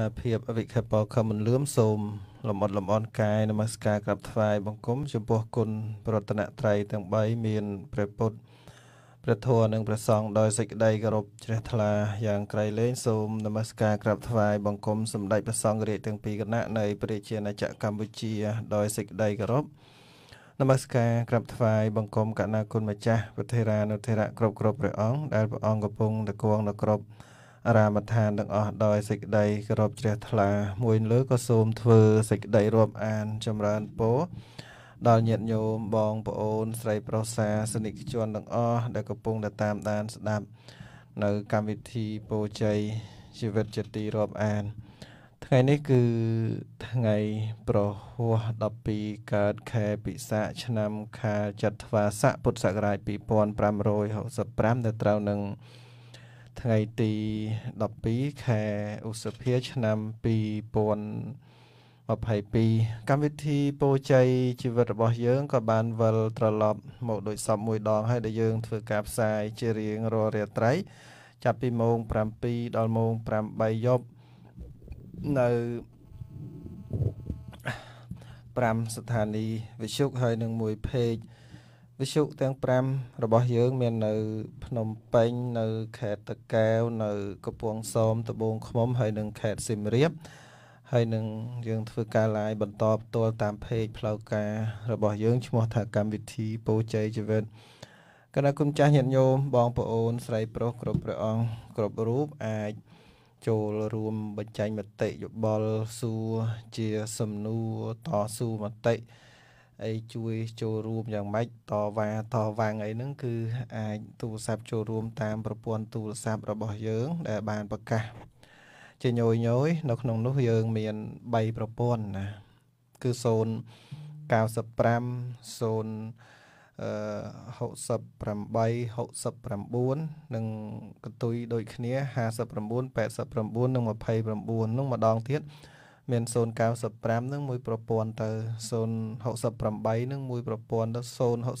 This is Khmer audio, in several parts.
បាទភាពអវិខបខមិនលឿមសូមលំអត់លំអន់កាយនមស្ការក្រាបថ្វាយបង្គំចំពោះគុណប្រតនត្រ័យទាំង3មានព្រះពុទ្ធព្រះធម៌និងព្រះសង្ឃដោយសេចក្តីគោរពជ្រះថ្លាយ៉ាងក្រៃលែងសូមនមស្ការក្រាបថ្វាយបង្គំសម្តេចព្រះសង្ឃរាជទាំងពីរគណៈនៃព្រះជាណាចក្រកម្ពុជាដោយសេចក្តីគោរពនមស្ការក្រាបថ្វាយបង្គំកណាគុណម្ចាស់ព្រះថេរានុថេរៈគ្រប់គ្រប់ព្រះអង្គដែលព្រះអង្គកំពុងតគង់ដល់គ្រប់រាមដ្ឋានទាំងអស់ដោយសេចក្តីគោរពជ្រះថ្លាមួយលើក៏សូមធ្វើសេចក្តីរាប់អាន ចម្រើនពរដល់ញាតិញោមបងប្អូនស្រីប្រុសសាសនិកជនទាំងអស់ដែលកំពុងតែតាមដានស្ដាប់នៅកម្មវិធីពោជ័យជីវិតជាទីរាប់អានថ្ងៃនេះគឺថ្ងៃប្រហោះ12កើតខែពិសាខឆ្នាំ ខាចត្វាស័កពុទ្ធសករាជ2565ដែលត្រូវនឹងថ្ងៃទី12ខែឧសភាឆ្នាំ2022កម្មវិធីពោជ័យជីវិតរបស់យើងក៏បានវិលត្រឡប់ មកដូចសពមួយដង ហើយដែលយើងធ្វើការផ្សាយជារៀងរាល់រាត្រី ចាប់ពីម៉ោង7ដល់ម៉ោង8យប់នៅ5ស្ថានីយ៍វិទ្យុហើយនឹងមួយ page វិទ្យុទាំង5របស់យើង មាននៅភ្នំពេញនៅ ខេត្តតាកែវនៅកំពង់សោមត្បូងឃ្មុំហើយនិងខេត្តសៀមរាបហើយនឹងយើង ធ្វើការ live បន្តផ្ទាល់តាមเพจផ្លូវការរបស់យើងឈ្មោះថាកម្មវិធីពោជ័យជីវិតគណៈគុំចាស់ញាតិញោមបងប្អូន ស្រីប្រុសគ្រប់ព្រះអង្គគ្រប់រូបអាច ចូលរួមបញ្ចេញមតិយោបល់សួរជាសំណួរតស៊ូមតិអីជួយចូលរួមយ៉ាងម៉េចតវ៉ាតវាងអីហ្នឹងគឺ អាចទូរស័ព្ទចូលរួមតាមប្រព័ន្ធទូរស័ព្ទរបស់យើង ដែល បានប្រកាសជាញយញយនៅក្នុង នោះយើងមាន3ប្រព័ន្ធណាគឺ095 0 68 69និងកន្ទុយដូចគ្នា59 89និង29និងម្ដងទៀត0មាន095នឹងមួយប្រព័ន្ធទៅ068នឹងមួយប្រព័ន្ធទៅ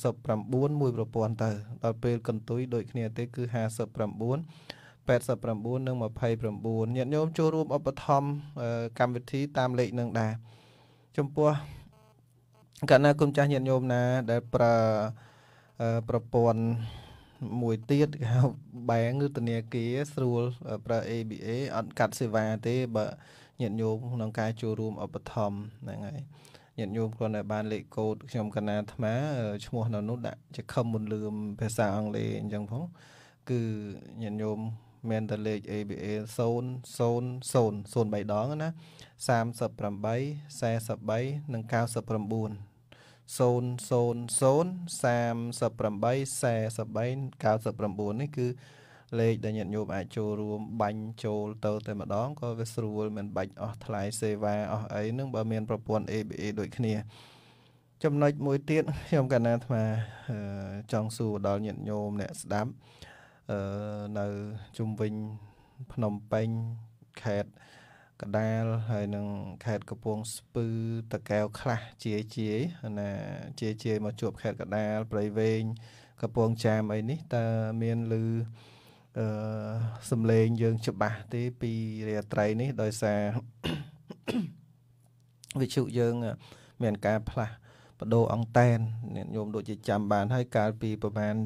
069មួយប្រព័ន្ធទៅដល់ពេលកន្ទុយដូចគ្នាទេគឺ59 89និង29ញាតិញោមចូលរួមឧបត្ថម្ភកម្មវិធីតាមលេខនឹងដែរចំពោះកណ្ណាគុំចាស់ញាតិញោមណាដែលប្រើប្រព័ន្ធមួយទៀតគេហៅបែងឬធនាគារស្រួលប្រើ ABA អត់កាត់សេវាទេបើញាតិញោមក្នុងការចូលរួមឧបត្ថម្ភហ្នឹងហើយញាតិញោមគ្រាន់តែបានលេខកូដខ្ញុំកណាអាត្មាឈ្មោះនៅនោះដាក់ជាខំមុនលឿមភាសាអង់គ្លេសអញ្ចឹងផងគឺញាតិញោមមានតែលេខ ABA 000 03ដងណា38 43និង99 000 38 43 99នេះគឺលេខដែលញាតិញោមអាចចូលរួមបាញ់ចូលទៅតែម្ដងក៏វាស្រួលមិនបាច់អស់ថ្លៃសេវាអស់អីនឹងបើមានប្រព័ន្ធ ABA ដូចគ្នា ចំណុចមួយទៀតខ្ញុំកណាអាត្មាចង់សួរដល់ញាតិញោមអ្នកស្ដាប់អឺនៅជុំវិញភ្នំពេញខេត្តកដាលហើយនឹងខេត្តកំពង់ស្ពឺតកែវខ្លះជាជាណាជាជាមកជួបខេត្តកដាលព្រៃវែងកំពង់ចាមអីនេះតើមានឬអឺសំឡេងយើងច្បាស់ទេពីរាត្រីនេះ ដោយសារវិទ្យុយើង មានការផ្លាស់បដូរអង្តែនអ្នកញោមដូចជាចាំបានហើយកាលពីប្រហែល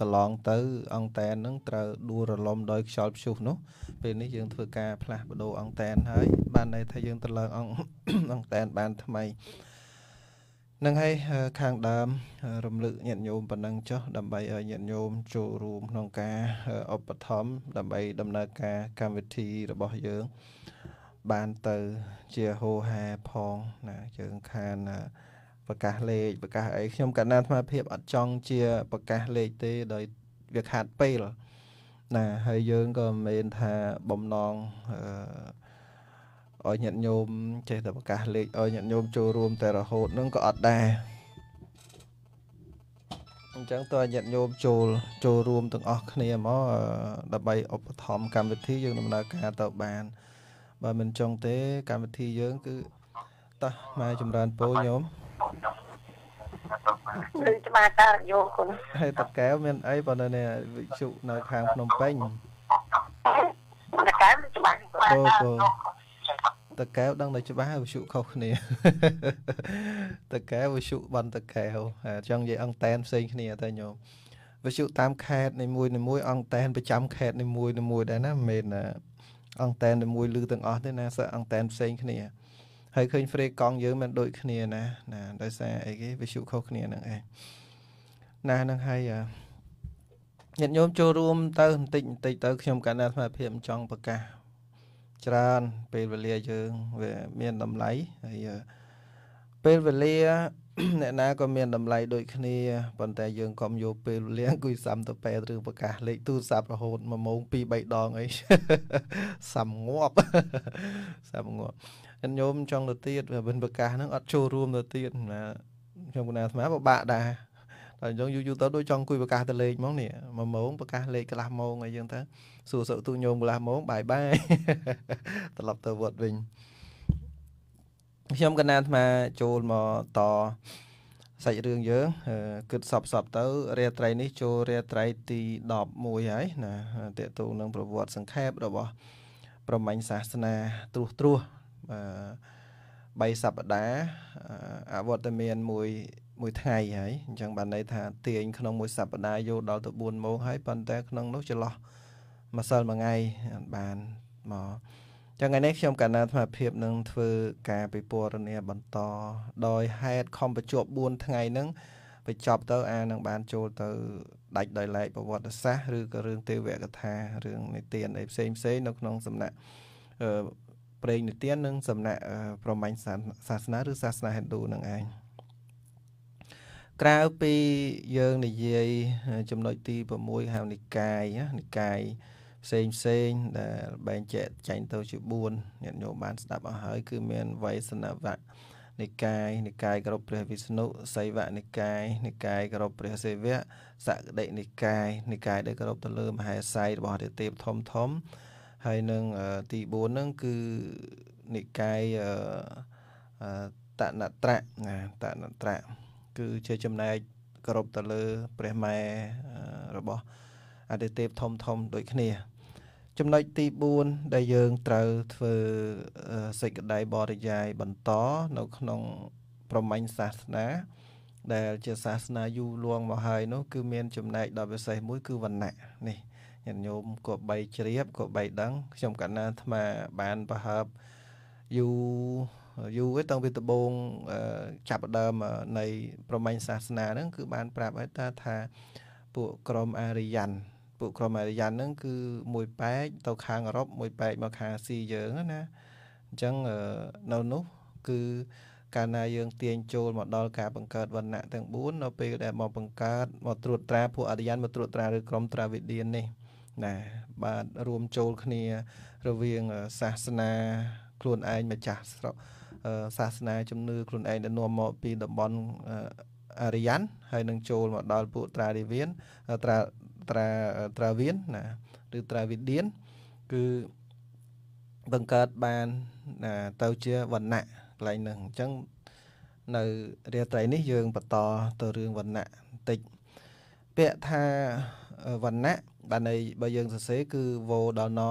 កន្លងទៅ អង្តែនហ្នឹងត្រូវដួលរលំដោយខ្យល់ព្យុះនោះពេលនេះយើងធ្វើការផ្លាស់បដូរអង្តែនហើយបានន័យថាយើងទៅឡើងអង្តែនបានថ្មីនឹងហើយខាងដើម រំលឹកញាតិញោមប៉ុណ្ណឹងចុះដើម្បីឲ្យញាតិញោមចូលរួមក្នុងការឧបត្ថម្ភដើម្បី ដំណើរការកម្មវិធីរបស់យើង បានទៅជាហោហាផងណាយើងខានប្រកាសលេខប្រកាសអីខ្ញុំកណ្ដាលអាត្មាភាពអត់ចង់ជាប្រកាសលេខទេដោយវាខាតពេល ណាហើយយើងក៏មិនមែនថាបំណងអឺឲ្យញាតិញោមចេះតែប្រកាសលេខឲ្យញាតិញោមចូលរួមតែរហូតនឹងក៏អត់ដែរអញ្ចឹងតើញាតិញោមចូល ចូលរួមទាំងអស់គ្នាមកដើម្បីឧបត្ថម្ភកម្មវិធីយើងដំណើរការទៅបាន បើមិនចង់ទេកម្មវិធីយើង គឺតោះមកចម្រើនពរញោមលើច្បាស់តើយោគុណហើយតកែវមានអីបើនៅវិជុនៅខាងភ្នំពេញតកែវច្បាស់បាទតកែវដឹងតែច្បាស់វិសុខុសគ្នាតកែវវិសុបន្តកែវអញ្ចឹងនិយាយអង្គតែនផ្សេងគ្នាតែញោមវិសុតាមខេតនីមួយនីមួយអង្គតែនប្រចាំខេតនីមួយនីមួយដែរណាមិនមែនអង្គតែននីមួយលឺទាំងអស់ទេណាសើអង្គតែនផ្សេងគ្នាហើយឃើញហ្វ្រេកង់យើងមិនដូចគ្នាណាណាដោយសារអីគេវិសុខុសគ្នាហ្នឹងឯងណាហ្នឹងហើយញាតិញោមចូលរួមទៅបន្តិចបន្តិចទៅខ្ញុំកណ្ដាលអាត្មាភាពចង់ប្រកាសច្រើនពេលវេលាយើងវាមានតម្លៃហើយពេលវេលាអ្នកណាក៏មានតម្លៃដូចគ្នាប៉ុន្តែយើងកុំយកពេលវេលាអង្គុយសាំតប៉ែឬប្រកាសលេខទូរស័ព្ទរហូត1ម៉ោង2 3ដងអីសាំងាប់សាំងាប់ញោមចង់ទៅទៀតបិណ្ឌប្រកាសហ្នឹងអត់ចូលរួមទៅទៀតណាខ្ញុំគណៈអាត្មាពិបាកដែរតែយើងយូរយូរទៅដូចចង់អង្គុយប្រកាសទៅលេខហ្មងនេះ1ម៉ោងប្រកាសលេខកន្លះម៉ោងអីចឹងទៅសួរសុខទុក្ខញោមកន្លះម៉ោងបាយបាយត្រឡប់ទៅវត្តវិញខ្ញុំកណានអាចូលមកតសាច់រឿងយើងគិតសពសពទៅរាត្រីនេះ ចូលរាត្រីទី11ហើយណាតកតងនឹងប្រវត្តិសង្ខេបរបស់ប្រមាញ់សាសនាត្រួសត្រាសបីសប្តាហ៍អវត្តមាន មួយ មួយថ្ងៃហើយអញ្ចឹងបានន័យថាទាញក្នុងមួយសប្តាហ៍យកដល់ទៅ4ម៉ោងហើយប៉ុន្តែក្នុងនោះចន្លោះម្សិលមួយថ្ងៃអត់បានមកចឹងថ្ងៃនេះខ្ញុំកណ្ណាអាត្មាភាពនឹងធ្វើការពិពណ៌នាបន្តដោយហេតុខំបញ្ចប់4ថ្ងៃហ្នឹងបញ្ចប់ទៅ អានឹងបានចូលទៅដាច់ដោយឡែកប្រវត្តិសាស្ត្រឬក៏រឿងទេវកថារឿងនិទានអីផ្សេងផ្សេងនៅក្នុងសំណាក់ព្រេងនិទាននិងសំណាក់ប្រមាញ់សាសនាឬសាសនាហិណ្ឌូនឹងឯងក្រៅពីយើងនិយាយចំណុចទី6ហៅនិកាយនិកាយផ្សេងផ្សេងដែលបែងចែកចែងទៅជា4ញាតិញោមបានស្ដាប់អស់ហើយគឺមានវៃសនវៈនិកាយនិកាយគោរពព្រះវិស្ណុសីវៈនិកាយនិកាយគោរពព្រះសិវៈសក្តិនិកាយនិកាយដែលគោរពទៅលើមហេសីរបស់ទេពធំធំហើយនឹងទី4ហ្នឹង គឺនិកាយតនត្រៈណាតនត្រៈគឺជាចំណែកគោរពទៅលើព្រះម៉ែរបស់អតិទេពធំធំដូចគ្នាចំណុចទី4ដែលយើង ត្រូវធ្វើសេចក្តីបរិយាយបន្ត នៅក្នុងប្រមាញ់សាសនាដែលជាសាសនាយូរលងមកហើយនោះគឺមាន ចំណែកដល់ពិសេសមួយគឺវណ្ណៈនេះញាតិញោមក៏បីជ្រាបក៏បីដឹងខ្ញុំកណាអាត្មាបានប្រហើបយូយូឯតាំងពីដំបូងចាប់ដើមនៃ ប្រមាញ់សាសនាហ្នឹង គឺបាន ប្រាប់ឲ្យតាថាពួកក្រុមអារិយ័នពួកក្រុមអរិយ័នហ្នឹងគឺមួយប៉ែកទៅខាងអឺរ៉ុបមួយប៉ែកមកខាងអាស៊ីយើងណាអញ្ចឹងនៅនោះគឺកាលណាយើងទាញចូលមកដល់ការបង្កើតវណ្ណៈទាំង4នៅពេលដែលមកបង្កើតមកត្រួតត្រាពួកអរិយ័នមកត្រួតត្រាឬក្រុមត្រាវិឌាននេះណាបាទរួមចូលគ្នារវាងសាសនាខ្លួនឯងម្ចាស់ស្រុកសាសនាជំនឿខ្លួនឯងដែលនាំមកពីតំបន់អរិយ័នហើយនឹងចូលមកដល់ពួកត្រារិវៀនត្រាត្រាត្រាវៀនណាឬត្រាវីឌៀនគឺបង្កើតបានទៅជាវណ្ណៈកន្លែងហ្នឹងអញ្ចឹងនៅរាត្រីនេះយើងបន្តទៅរឿងវណ្ណៈបន្តិច ពាក្យថាវណ្ណៈបានន័យបើយើងសរសេរគឺវោដល់ណ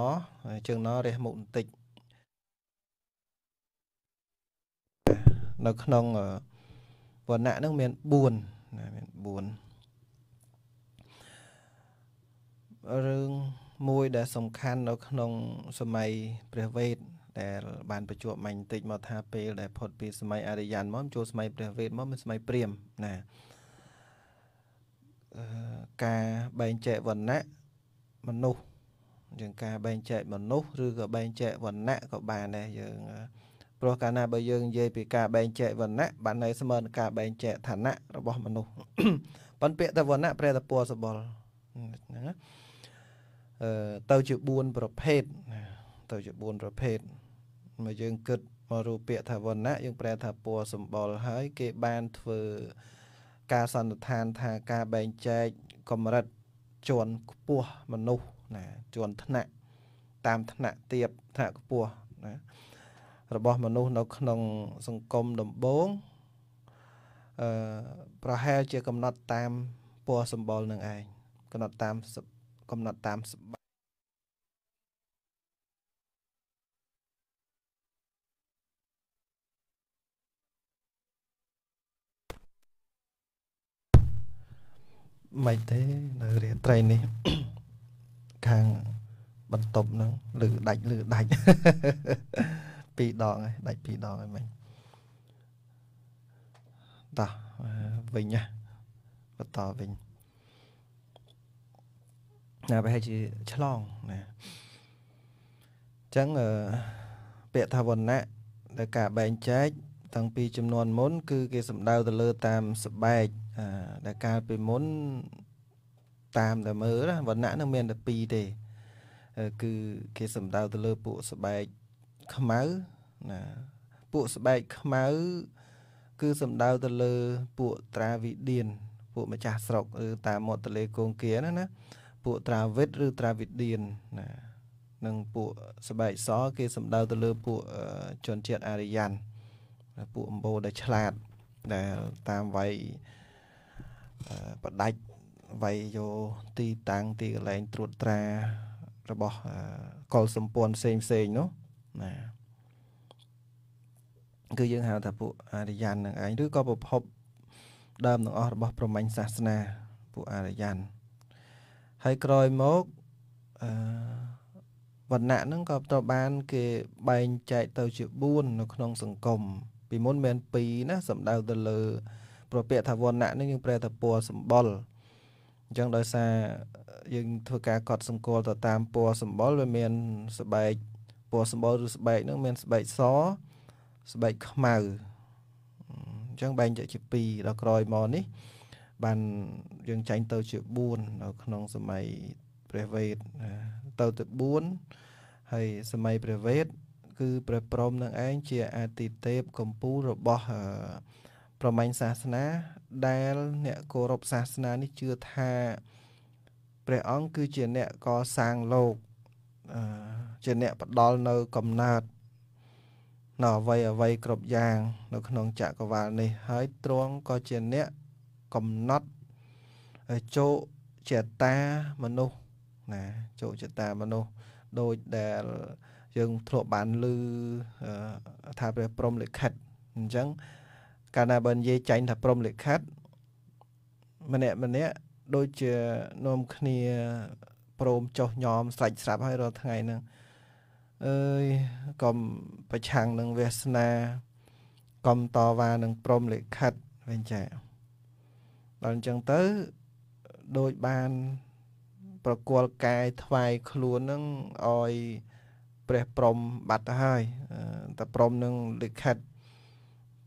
ជើងណរះមុខបន្តិចនៅក្នុងវណ្ណៈហ្នឹងមាន4ណាមាន4រឿងមួយដែលសំខាន់នៅក្នុងសម័យព្រះវេទដែលបានបញ្ជាប់មាញ់តិចមកថាពេលដែលផុតពីសម័យអរិយានមកចូលសម័យព្រះវេទមកមានសម័យព្រាហ្មណ៍ណាការបែងចែកវណ្ណៈមនុស្សយើងការបែងចែកមនុស្សឬក៏បែងចែកវណ្ណៈក៏បានដែរយើងព្រោះកាលណាបើយើងនិយាយពីការបែងចែកវណ្ណៈបានន័យស្មើនឹងការបែងចែកឋានៈរបស់មនុស្សប៉ុន្តែពាក្យថាវណ្ណៈព្រះតពរសបល់ហ្នឹងណាទៅជា4ប្រភេទទៅជា4ប្រភេទមកយើង គិតមករូបពាក្យថាវណ្ណៈយើងប្រែថាពណ៌សម្បុរហើយ គេបានធ្វើការសន្និដ្ឋានថាការបែងចែកកម្រិតជាន់ខ្ពស់មនុស្សណាជាន់ថ្នាក់តាមថ្នាក់ទៀបថ្នាក់ខ្ពស់ណារបស់មនុស្សនៅក្នុង សង្គមដំបូងអឺប្រហែលជាកំណត់តាមពណ៌សម្បុរនឹងឯងកំណត់តាមកំណត់តាមច្បាប់មិនទេនៅរាត្រីនេះខាងបន្ទប់ហ្នឹងឬដាច់ឬដាច់ពីរដងហើយដាច់ពីរដងហើយមិញតោះវិញណាបន្តវិញណាប្រហែលជាឆ្លងណាអញ្ចឹងអឺពាក្យថាវណ្ណៈដែលការបែងចែកតាំងពីចំនួនមុន គឺគេសំដៅទៅលើតាមស្បែកដែលកាលពីមុនតាមដែលមើលណាវណ្ណៈនឹងមានតែ2ទេគឺគេសំដៅទៅលើពួកស្បែកខ្មៅណាពួកស្បែកខ្មៅគឺសំដៅទៅលើ ពួកត្រាវិឌៀនពួកម្ចាស់ស្រុកឬតាមមាត់ទន្លេគង្គៀណាណាពួក Dravid ឬ Dravidian ណានិងពួកសបែកសគេសំដៅទៅលើពួកជនជាតិអារ្យ័នពួកអម្បូរដែលឆ្លាតដែលតាមវ័យបដាច់វ័យយោទីតាំងទីកន្លែងត្រួតត្រា របស់កុលសម្ព័ន្ធផ្សេងផ្សេងនោះណាគឺយើងហៅថាពួកអារ្យ័ននឹងឯងឬក៏ប្រភពដើមទាំងអស់របស់ប្រមាញ់សាសនាពួកអារ្យ័នណាហើយក្រោយមកអឺវណ្ណៈហ្នឹងក៏ត្រូវបាន គេបែងចែកទៅជា4នៅ ក្នុងសង្គមពីមុនមាន2ណាសំដៅទៅលើ ប្រពែកថាវណ្ណៈនេះយើងប្រែថាពណ៌សម្បុរអញ្ចឹងដោយសារយើងធ្វើការកត់សម្គាល់ទៅតាមពណ៌សម្បុរវាមានស្បែកពណ៌សម្បុរឬស្បែកហ្នឹងមានស្បែកសស្បែកខ្មៅអញ្ចឹងបែងចែកជា2ដល់ក្រោយមកនេះបានយើងចែងទៅជា4នៅក្នុងសម័យព្រះវេទទៅទៅ4ហើយសម័យព្រះវេទគឺ ព្រះព្រមនឹងឯងជាអតិទេពកម្ពុជារបស់ប្រមាញ់សាសនាដែលអ្នកគោរពសាសនានេះជឿថា ព្រះអង្គគឺជាអ្នកកសាងលោកជាអ្នកផ្ដល់នៅកំណើតនៅអ្វីអ្វីគ្រប់យ៉ាង នៅក្នុងចក្រវាល នេះហើយទ្រង់ក៏ជាអ្នកកំណត់ចោចេតាមនុស្សណាចោចេតាមនុស្សដូចដែលយើងធ្លាប់បានឮថាព្រះព្រំលិខិតអញ្ចឹង កាលណាបើនិយាយចាញ់ថាព្រំលិខិតម្នាក់ម្នាក់ដូចជានាំគ្នាព្រមចោះញោមស្រេចស្រាប់ហើយរាល់ថ្ងៃហ្នឹងអើយកុំប្រឆាំងនឹងវាសនាកុំតវ៉ានឹងព្រំលិខិតវិញចា៎ដល់អញ្ចឹងទៅដូចបាន ប្រគល់កាយថ្វាយខ្លួននឹងឲ្យ ព្រះព្រំបាត់ទៅហើយតែព្រំនឹងលិខិត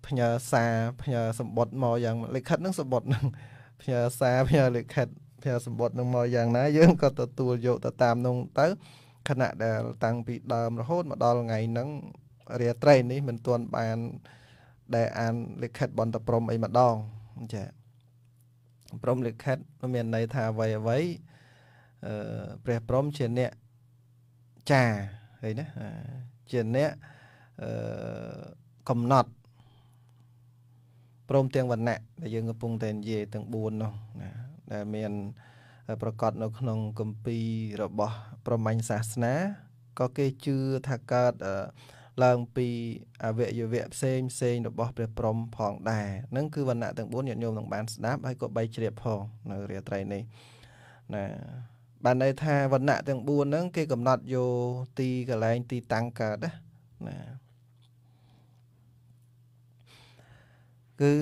ផ្ញើសារផ្ញើសម្បត្តិមកយ៉ាងលិខិតនឹងសម្បត្តិនឹងផ្ញើសារផ្ញើលិខិតផ្ញើសម្បត្តិនឹងមកយ៉ាងណាយើងក៏ទទួលយកទៅតាមនោះទៅខណៈដែលតាំងពីដើមរហូតមកដល់ថ្ងៃហ្នឹងរាត្រីនេះមិនទាន់បានដែលអានលិខិតបន្តព្រមអីម្ដងចា៎ព្រមលិខិតមានន័យថាអ្វីអ្វីអឺព្រះព្រមជាអ្នកចាឃើញណាជាអ្នកអឺកំណត់ព្រមទាំងវណ្ណៈដែលយើងកំពុងតែនិយាយទាំង4នោះណាដែលមានប្រកាសនៅក្នុងគម្ពីររបស់ ប្រមាញ់សាសនាក៏គេជឿថាកើតអឺឡើងពីអវយវៈផ្សេងផ្សេងរបស់ព្រះព្រំផងដែរនឹងគឺវណ្ណៈទាំង4ញាតិញោមនឹងបានស្ដាប់ហើយក៏បីជ្រាបផងនៅរាត្រីនេះណា បានន័យថាវណ្ណៈទាំង4ហ្នឹងគេកំណត់យកទីកន្លែងទីតាំងកើតណាគឺ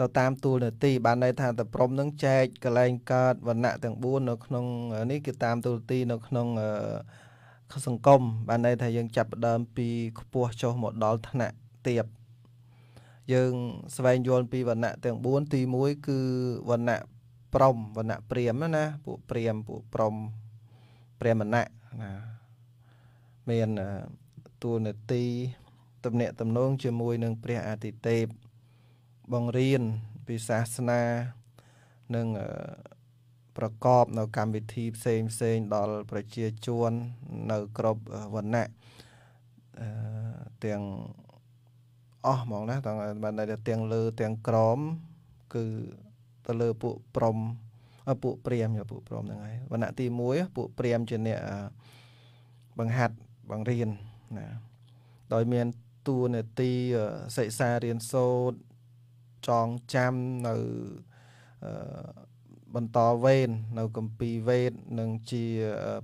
ទៅតាមទួលនទីបានន័យថាតព្រំនឹងចែកកលែងកើតវណ្ណៈទាំង4នៅក្នុង នេះគឺតាមទួលនទីនៅក្នុងអឺសង្គមបានន័យថាយើងចាប់ផ្ដើមពីខ្ពស់ចុះមកដល់ថ្នាក់ទាបយើងស្វែងយល់ពីវណ្ណៈទាំង4ទី1គឺវណ្ណៈព្រំវណ្ណៈព្រាមណាពួកព្រាមពួកព្រំព្រាមណៈណាមានតួនាទីទំនាក់ទំនងជាមួយនឹងព្រះអាទិទេពបង្រៀនពីសាសនានិងប្រកបនៅកម្មវិធីផ្សេងផ្សេងដល់ប្រជាជននៅគ្រប់វណ្ណៈទាំងអស់ហ្មងណាទាំងបានទាំងលើទាំងក្រមគឺទៅលើពួកព្រំពួកព្រាមពួកព្រមហ្នឹងហើយវណ្ណៈទី1ពួកព្រាមជាអ្នកបង្ហាត់បង្រៀនណាដោយមានតួនាទីសិក្សារៀនសូត្រចងចាំនៅបន្តវេន នៅគម្ពីរវេទនិងជា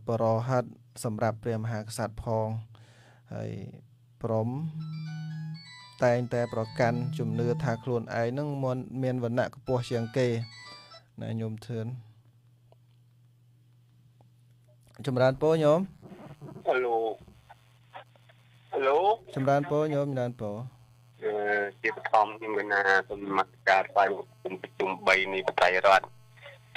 បរោហិតសម្រាប់ព្រះមហាក្សត្រផង ហើយព្រម តែងតែប្រកាន់ជំនឿថាខ្លួនឯងនឹងមានវណ្ណៈខ្ពស់ជាងគេណាញោមធឿនចម្រើនពរញោមហៅឡូហៅឡូចម្រើនពរញោមចម្រើនពរជាបឋមខ្ញុំកណាសូមនមស្ការថ្វាយបង្គំប្រជុំ3នៃបត្រៃរដ្ឋ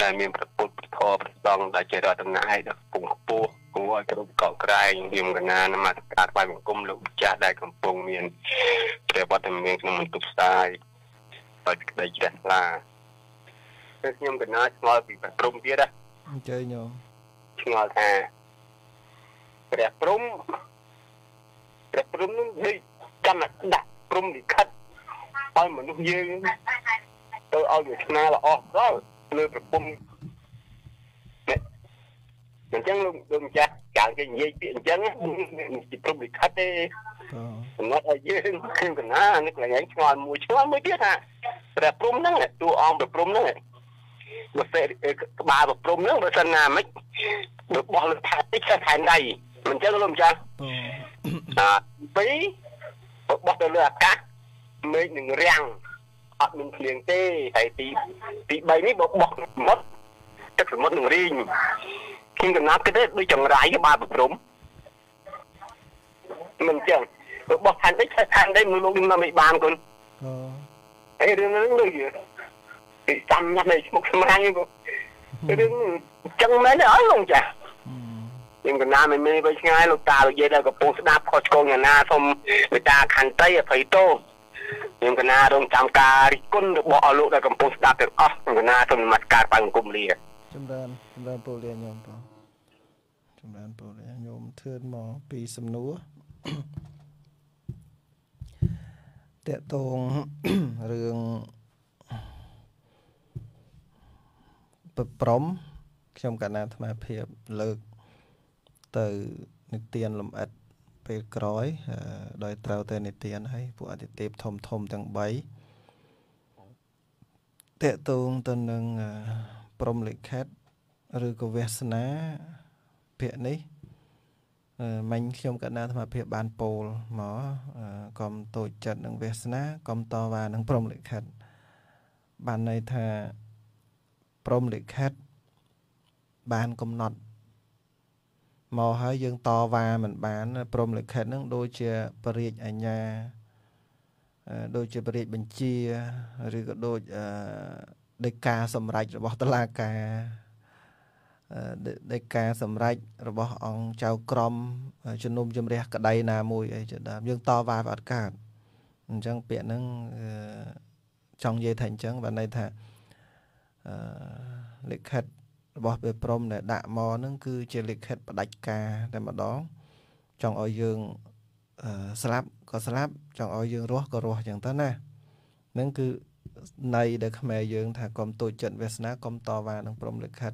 ដែលមានប្រពុតប្រធប្រសងដែលជារដ្ឋនាយដល់ពងខ្ពស់គួរឲ្យគ្រប់កោក្រែងនាមកណានមស្ការថ្វាយបង្គំលោកម្ចាស់ដែលកំពុងមានព្រះវត្តមានក្នុងបន្ទប់ផ្សាយដោយក្តីជ្រះថ្លាពេលខ្ញុំកណាឆ្ងល់ពីព្រំទៀតណាអញ្ជើញញោមឆ្ងល់ថាព្រះព្រំព្រះព្រំនឹងនិយាយចាំដាក់ព្រំលិខិតឲ្យមនុស្សយើងទៅឲ្យវាស្នាល្អដល់លើប្រពន្ធអញ្ចឹងលោកលោកម្ចាស់កាលគេនិយាយពាក្យអញ្ចឹងពីព្រមលិខិតទេសម្រាប់ឲ្យយើងខ្ញុំកណានេះកន្លែងឆ្ងល់មួយឆ្ងល់មួយទៀតថាព្រះព្រំហ្នឹងតួអង្គព្រះព្រំហ្នឹងបើសេក្បាលព្រះព្រំហ្នឹងបើសិនណាមិនរបស់លោកថាតិចតែថែមដៃមិនចឹងលោកម្ចាស់អាពីរបស់ទៅលើអាកាសមេឃនឹងរាំងអត់មានភ្លៀងទេហើយទីទី3នេះបបោះមុតទឹកសមុទ្រនឹងរីងខ្ញុំកំណត់គិតទេដូចចង្រៃក្បាលប្រព្រំមិនចឹងរបស់ផែនដីផែនដីមួយលោកខ្ញុំនៅមិនបានគុណអឺអីរឿងហ្នឹងលើពីចាំញ៉ាំឯឈ្មោះសម្រាញ់ហ្នឹងរឿងចឹងមែនទេអើយលោកចាស់ខ្ញុំកណ្ដាលមិនមានវ័យឆ្ងាយលោកតាលោកយាយនៅកំពុងស្ដាប់ខុសឆ្គងយ៉ាងណាសូមមេត្តាខន្តីអភ័យទោសខ្ញុំកណារងចាំការរិះគន់របស់អស់លោកដែលកំពុងស្ដាប់ទាំងអស់ខ្ញុំកណាសូមនមស្ការបងគុំលាចម្រើនចម្រើនពូលាខ្ញុំបងចម្រើនពូលាខ្ញុំធឿនមកពីសំណួរតកតងរឿងប្រព្រំខ្ញុំកណាអាត្មាភាពលើកទៅនិទានលំអិតពេលក្រោយដោយត្រូវតែនិទានហើយពួកអតិទេពធំធំទាំង3តកតងទៅនឹងព្រំលិខិតឬក៏វាសនាភាកនេះមិញខ្ញុំកណ្ដាលអាត្មាភាពបានពោលមកកុំតូចចិត្តនឹងវាសនាកុំតវ៉ានឹងព្រំលិខិតបានន័យថាព្រំលិខិតបានកំណត់មកហើយយើងតវ៉ាមិនបានព្រមលិខិតហ្នឹងដូចជាបរិយអញ្ញា ដូចជាបរិយបញ្ជាឬក៏ដូចដេកាសម្រេចរបស់តឡាការដេកាសម្រេចរបស់អង្គចៅក្រមជំនុំជម្រះក្តីណាមួយអីជាដើមយើងតវ៉ាវាអត់កើតអញ្ចឹងពាក្យហ្នឹងចង់និយាយថាអញ្ចឹងបើន័យថាលិខិតរបស់ពេលព្រមដែលដាក់មកហ្នឹងគឺជាលិខិតផ្ដាច់ការតែម្ដង ចង់ឲ្យយើងស្លាប់ក៏ស្លាប់ចង់ឲ្យយើងរស់ក៏រស់ចឹងទៅណាហ្នឹងគឺនៃដែលខ្មែរយើង ថាកុំទូចចិត្តវាសនាកុំតវ៉ានឹងព្រមលិខិត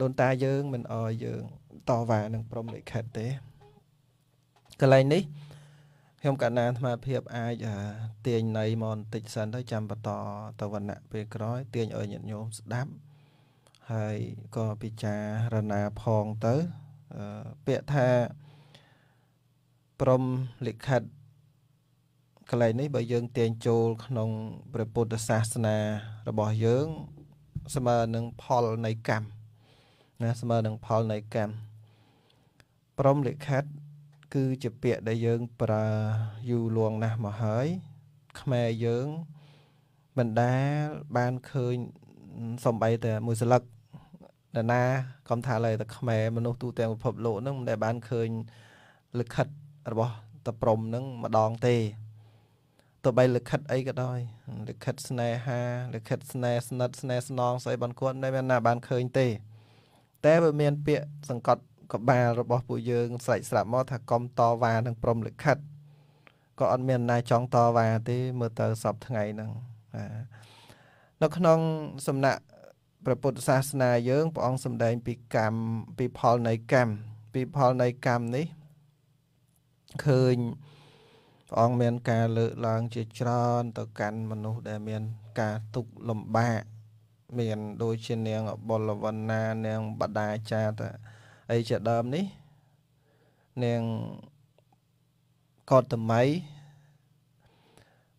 ដូនតាយើង មិនអោយយើង តវ៉ានឹងព្រមលិខិតទេកន្លែងនេះខ្ញុំកណ្ណាអាត្មាភាពអាចទាញនៃមកបន្តិចសិនទៅចាំបន្តទៅវណ្ណៈពេលក្រោយទាញឲ្យញាតិញោមស្ដាប់ហើយក៏ពិចារណាផងទៅពាក្យថាព្រមលិខិតកន្លែងនេះបើយើងទាញចូលក្នុងព្រះពុទ្ធសាសនារបស់យើងស្មើនឹងផលនៃកម្មណាស្មើនឹងផលនៃកម្មព្រមលិខិត គឺជាពាក្យដែលយើងប្រើយូរលងណាស់មកហើយខ្មែរយើងមិនដែលបានឃើញសំបីតែមួយស្លឹកដណាកំថាឡើយតែខ្មែរមនុស្សទូទាំងពិភពលោកហ្នឹងមិនដែល បានឃើញលិខិតរបស់តព្រំហ្នឹងម្ដងទេទោះបីលិខិតអីក៏ដោយលិខិតស្នេហាលិខិតស្នេហ៍ស្និទ្ធស្នេហ៍ស្នងស្អីបានគាត់មិនមានណាបានឃើញទេតែវាមានពាក្យសង្កត់ក្បាលរបស់ពួកយើង ស្រេចស្រាប់មកថាកុំតវ៉ានឹងព្រមលិខិតក៏អត់មានណាចង់តវ៉ាទេមើលទៅសពថ្ងៃហ្នឹងនៅក្នុងសំណាក់ព្រះពុទ្ធសាសនាយើងព្រះអង្គសម្ដែង ពីកម្មពីផលនៃកម្មពីផលនៃកម្មនេះឃើញព្រះអង្គមានការលើកឡើងជាច្រើនទៅកាន់មនុស្សដែលមានការទុកលំបាកមានដូចជានាងអបុលវណ្ណានាងបដាចាតអីជាដើមនេះ នាងកតមី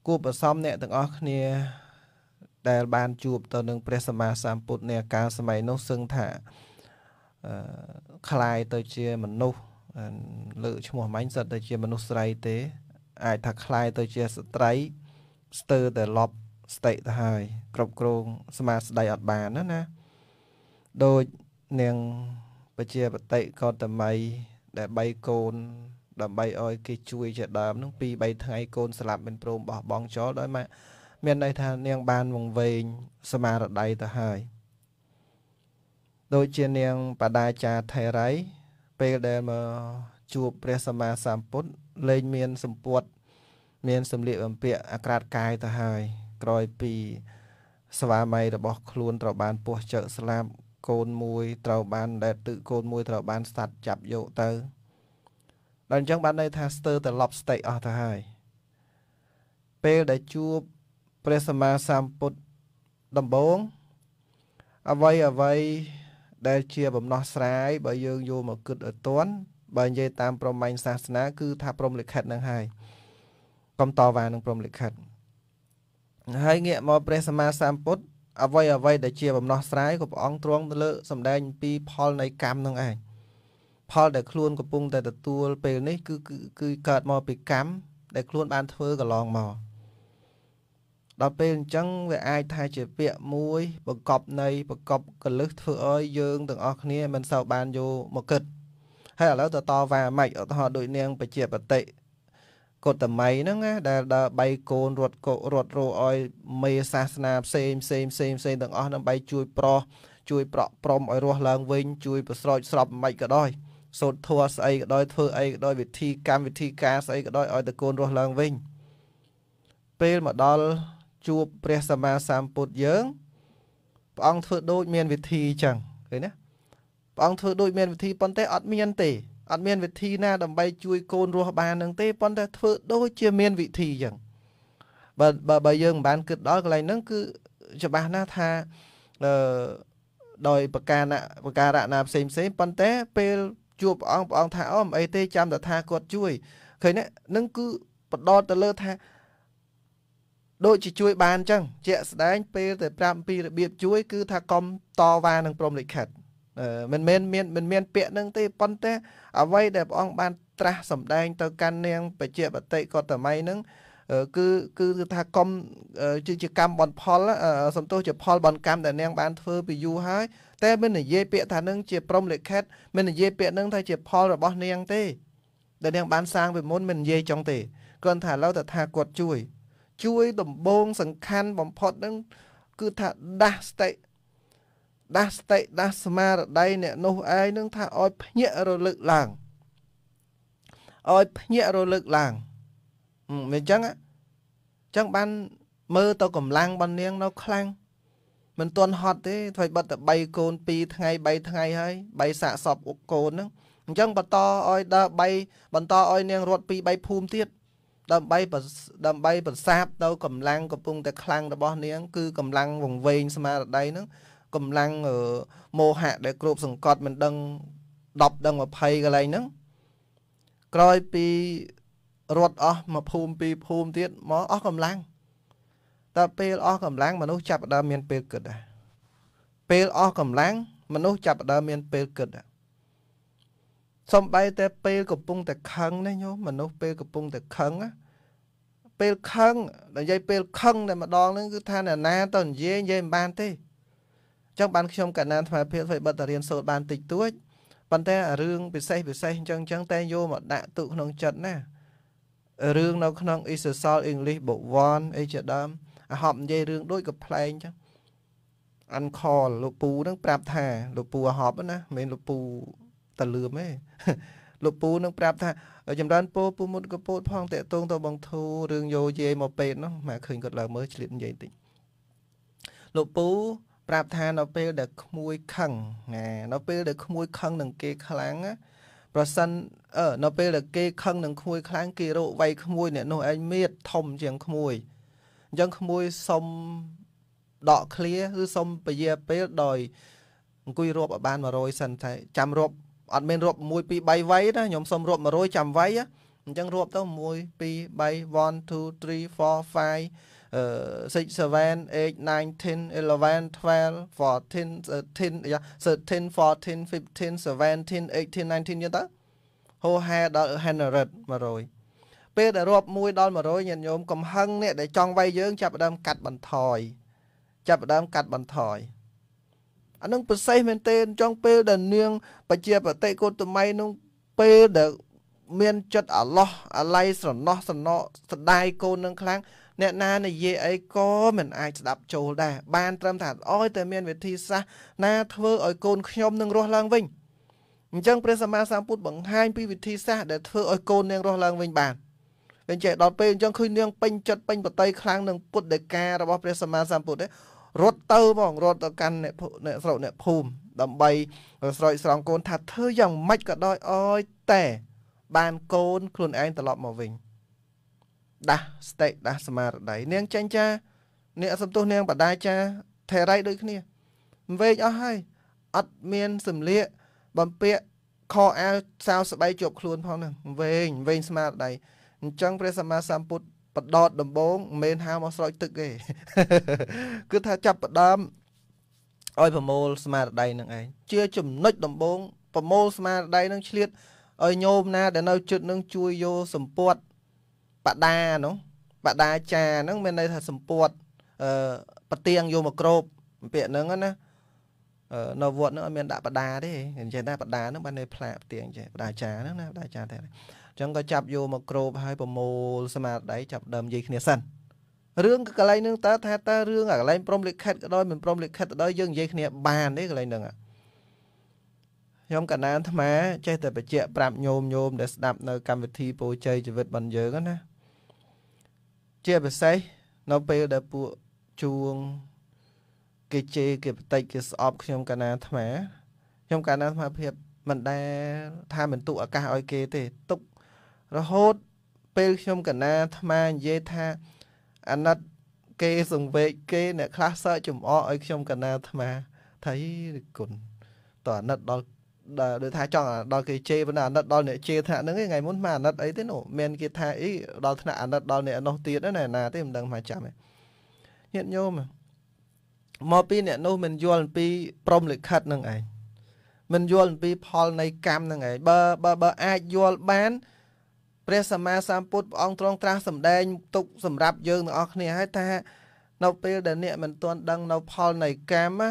គួបផ្សំអ្នកទាំងអស់គ្នាដែលបានជួបទៅនឹងព្រះសម្មាសម្ពុទ្ធនាកាលសម័យនោះសឹងថាអឺคลายទៅជាមនុស្សលើកឈ្មោះមាញ់សិតទៅជាមនុស្សស្រីទេ អាចថាคลายទៅជាស្ត្រីស្ទើរតែលប់ស្ទេទៅហើយគ្រប់គ្រងស្មារតីអត់បានណាណាដូចនាងបជាបតិកតមីដែលបីកូន ដើម្បីឲ្យគេជួយជាដើមនឹង2 3ថ្ងៃកូនស្លាប់មិនព្រមបោះបង់ចោលដោយមកមានន័យថានាងបានវង្វេងស្មារតីទៅហើយដូចជានាងបដាចាថេរៃពេលដែលមកជួបព្រះសម្មាសម្ពុទ្ធលែងមានសម្ពុតមានសម្លៀកបំពាក់អាក្រាតកាយទៅហើយក្រោយពី ស្វាមីរបស់ខ្លួនត្រូវបានពោះចើកស្លាប់កូនមួយត្រូវបានដែលទឹកកូនមួយត្រូវបានស្ដាត់ចាប់យកទៅដល់អញ្ចឹងបានន័យថាស្ទើរតែលប់ស្ទេកអស់ទៅហើយពេលដែលជួបព្រះសម្មាសម្ពុទ្ធដំបូងអ្វីអ្វីដែលជាបំណោះស្រាយបើយើងយកមកគិតឲ្យទាន់បើនិយាយតាមព្រហ្មញ្ញសាសនាគឺថាព្រហ្មលិខិតនឹងហើយកុំតវ៉ានឹងព្រហ្មលិខិតហើយងាកមកព្រះសម្មាសម្ពុទ្ធអ្វីអ្វីដែលជាបំណោះស្រាយក៏ព្រះអង្គទ្រង់លើកសម្ដែងពី ផលនៃកម្មនឹងឯងផលដែលខ្លួនកំពុងតែទទួលពេលនេះគឺគឺកើតមកពីកម្មដែលខ្លួនបានធ្វើកន្លងមកដល់ពេលអញ្ចឹងវាអាចថាជាពាក្យមួយបង្កប់នៃបង្កប់កលឹះធ្វើឲ្យយើងទាំងអស់គ្នាមិនសូវបានយកមកគិតហើយឥឡូវទៅតវ៉ាម៉េចឧទាហរណ៍ដូចនាងបជាបតិកុតមីហ្នឹងណាដែលដល់បៃកូនរត់កោរត់រោឲ្យមេសាសនាផ្សេងផ្សេងផ្សេងផ្សេងទាំងអស់ដើម្បីជួយប្រោះជួយ ប្រក់ប្រំឲ្យរស់ឡើងវិញជួយប្រស្រោចស្រពមិនក៏ដោយសូត្រធัวស្អីក៏ដោយធ្វើអីក៏ដោយវិធីកម្មវិធីការស្អីក៏ដោយឲ្យតកូនរស់ឡើងវិញពេលមកដល់ជួបព្រះសម្មាសម្ពុទ្ធយើងព្រះអង្គធ្វើដូចមានវិធីអញ្ចឹងឃើញណាព្រះអង្គធ្វើដូចមានវិធីប៉ុន្តែអត់មានទេអត់មានវិធីណាដើម្បី ជួយកូនរស់បាននឹងទេប៉ុន្តែធ្វើដូចជាមានវិធីអញ្ចឹងបើបើបើយើងមិនបានគិតដល់កន្លែងហ្នឹងគឺច្បាស់ណាស់ថាអឺដោយប្រការណាប្រការណាផ្សេងផ្សេងប៉ុន្តែពេលជួបព្រះអង្គព្រះអង្គថាអូមិនអីទេចាំតែថាគាត់ជួយឃើញណានឹងគឺបដតទៅលើថាដូចជាជួយបានចឹងជាក់ស្ដែងពេលតែប្រាប់ពីរបៀបជួយគឺថាកុំតវ៉ានឹងព្រមលិខិតមិនមែនមានមិនមានពាក្យនឹងទេប៉ុន្តែអ្វីដែលព្រះអង្គបានត្រាស់សម្ដែងទៅកាន់នាងបច្ចបតិកតម័យនឹងគឺគឺថាកុំជាកម្មបនផលសំទោសជាផលបនកម្មដែលនាងបានធ្វើពីយូរហើយតែមិននិយាយពាក្យថានឹងជាព្រមលិខិត មិននិយាយពាក្យនឹងថាជាផលរបស់នាងទេដែលនាងបានសាងពីមុនមិននិយាយចង់ទេគ្រាន់ថាឥឡូវតថាគាត់ជួយជួយដំបងសំខាន់បំផុតហ្នឹងគឺថាដាស់ស្តិដាស់ស្តិដាស់ស្មារតីអ្នកនោះឯងនឹងថាឲ្យភ្ញាក់រលឹកឡើងឲ្យភ្ញាក់រលឹកឡើងមិនអញ្ចឹងអញ្ចឹងបានមើលទៅកម្លាំងបននាងនៅខ្លាំងមិនទាន់ហត់ទេធ្វើបិទតែ3កូន2ថ្ងៃ3ថ្ងៃហើយ3សាកសពកូនហ្នឹងអញ្ចឹងបន្តឲ្យដើរ3បន្តឲ្យនាងរត់2 3ភូមិទៀតដើម្បីដើម្បីប្រសាបទៅកម្លាំងកំពុងតែខ្លាំងរបស់នាងគឺកម្លាំងវង្វេងស្មារតីហ្នឹងកម្លាំងមោហៈដែលគ្របសង្កត់មិនដឹង10ដឹង20កន្លែងហ្នឹងក្រោយពីរត់អស់មកភូមិពីរភូមិទៀតមកអស់កម្លាំងតែពេលអស់កម្លាំងមនុស្សចាប់ផ្ដើមមានពេលគិតដែរពេលអស់កម្លាំងមនុស្សចាប់ផ្ដើមមានពេលគិតដែរសំបីតែពេលកំពុងតែខឹងណាញោមមនុស្សពេលកំពុងតែខឹងណាពេលខឹងនិយាយពេលខឹងតែម្ដងហ្នឹងគឺថាអ្នកណាទៅនិយាយនិយាយមិនបានទេអញ្ចឹងបានខ្ញុំកណ្ណានថ្មភាពធ្វើបិទរៀនសូត្របានតិចតួចប៉ុន្តែរឿងពិសេសពិសេសអញ្ចឹងអញ្ចឹងតែយកមកដាក់ទុកក្នុងចិត្តណារឿងនៅក្នុង Isosol English Book 1អីជាដើមអាហប់និយាយរឿងដូចកំ pl ែងអញ្ចឹង Uncle លោកពូនឹងប្រាប់ថាលោកពូអាហប់ណាមិនលោកពូតលឿមទេលោកពូនឹងប្រាប់ថាចម្រើនពោពូមុតកពោតផងតេតងទៅបងធូរឿងយោយាយមកពេទ្យនោះមកឃើញគាត់ឡើងមើលឆ្លៀតនិយាយតិចលោកពូប្រាប់ថានៅពេល ដែលក្មួយខឹងណានៅពេល ដែលក្មួយខឹងនឹងគេខ្លាំងណាប្រសិនអឺនៅពេលដែលគេខឹងនឹងក្មួយខ្លាំងគេរកវាយក្មួយអ្នកនោះឯងមៀតធំជាងក្មួយអញ្ចឹងក្មួយសុំដកឃ្លាឬសុំពយាពេលដោយអង្គុយរាប់ឲ្យបាន100សិនតែចាំរាប់អត់មានរាប់1 2 3វៃណាខ្ញុំសុំរាប់100ចាំវៃអញ្ចឹងរាប់ទៅ1 2 3 1 2 3 4 5 6 7 8 9 10 11 12 14 13 13 14 15 17 18 19យទៅហូរហែដល់100 100ពេលដែលរាប់1ដល់100ញាតិញោមកំហឹងអ្នកដែលចង់វាយយើង ចាប់ដើមកាត់បន្ថយចាប់ដើមកាត់បន្ថយអានឹងពិសេសមែនទែនចង់ពេលដែលនាងបជាប្រតិកោតមៃនឹងពេលដែលមានចិត្តអាឡោះអាឡៃស្រណោះស្រណោស្ដាយកូននឹងខ្លាំងអ្នកណា និយាយអីក៏មិនអាចស្ដាប់ចូលដែរបានត្រឹមថាអោយតែមានវិធីសាស្ត្រណាធ្វើឲ្យកូនខ្ញុំនឹងរស់ឡើងវិញអញ្ចឹងព្រះសម្មាសម្ពុទ្ធបង្ហាញពីវិធីសាស្ត្រដែលធ្វើឲ្យកូននាងរស់ឡើងវិញបានវិញចេះដល់ពេលអញ្ចឹងឃើញនាងពេញចិត្តពេញបតីខ្លាំងនឹងពុទ្ធដីការបស់ព្រះសម្មាសម្ពុទ្ធរត់ទៅហ្មងរត់ទៅកាន់អ្នកអ្នកស្រុកអ្នកភូមិដើម្បីស្រោចស្រង់កូនថាធ្វើយ៉ាងម៉េចក៏ដោយអើយតែបានកូនខ្លួនឯងត្រឡប់មកវិញដាស់ស្ទេដាស់ស្មារតីនាងចាញ់ចាអ្នក សំទោសនាងបដាចាថេរៃដូចគ្នាវែងអស់ហើយអត់មានសម្លៀកបំពាក់ខអាវសៅស្បៃជាប់ខ្លួនផងហ្នឹងវែងវែងស្មារតីអញ្ចឹងព្រះសម្មាសម្ពុទ្ធបដតដំបងមិនមែនហៅមកស្រោចទឹកទេគឺថាចាប់ផ្ដើមឲ្យប្រមូលស្មារតីនឹងឯងជាចំណុចដំបងប្រមូលស្មារតីនឹងឆ្លៀតឲ្យញោមណា ដែលនៅចិត្តនឹងជួយយកសម្ពត់បដានោះបដាចាហ្នឹង មានន័យថាសម្ពត់អឺប្រទៀងយកមកគ្របពាក្យហ្នឹងណានៅវត្តហ្នឹងអត់មានដាក់បដាទេនិយាយថាបដាហ្នឹងបានន័យផ្លាកផ្ទៀងចេះបដាចាហ្នឹងណាបដាចាតែអញ្ចឹងក៏ចាប់យកមកគ្របហើយប្រមូលស្មារតីចាប់ដើមនិយាយគ្នាសិនរឿងកន្លែងហ្នឹងតើថាតើរឿងអាកន្លែងព្រមលិខិតក៏ដោយមិនព្រមលិខិតក៏ដោយយើងនិយាយគ្នា បានទេកន្លែងហ្នឹងខ្ញុំកណានអាត្មាចេះតែបច្ចៈប្រាប់ញោមញោមដែលស្ដាប់នៅកម្មវិធីពរជ័យជីវិតរបស់យើងណាជាពិសេសនៅពេលដែលពួកជួងគេជេរគេបន្តិចគេស្អប់ខ្ញុំកាលណាអាត្មាខ្ញុំកាលណាអាត្មាភាពមិនដែលថាមិនទុកឱកាសឲ្យគេទេទុករហូតពេលខ្ញុំកណាអាត្មានិយាយថាអាណិតគេសង្វេកគេអ្នកខ្លះសើចចំអកឲ្យខ្ញុំកណាអាត្មាថាយីគុណតើអាណិតដល់ដែលដូចថាចង់ដល់គេជេរប៉ុន្តែអាណិតដល់អ្នកជេរថ្នាក់ហ្នឹងឯងថ្ងៃមុនមកអាណិតអីទេនោះមានគេថាអីដល់ថ្នាក់អាណិតដល់អ្នកនោះទៀតណាណាទេមិនដឹងមកចាំទេញាតញោមមកពីអ្នកនោះមិនយល់អំពីព្រមលិខិតនឹងឯងមិនយល់អំពីផលនៃកម្មនឹងឯងបើបើបើអាចយល់បានព្រះសម្មាសម្ពុទ្ធព្រះអង្គទ្រង់ត្រាស់សម្ដែងទុកសម្រាប់យើងទាំងអស់គ្នា ហើយថា នៅពេលដែលអ្នកមិនទាន់ដឹងនៅផលនៃកម្ម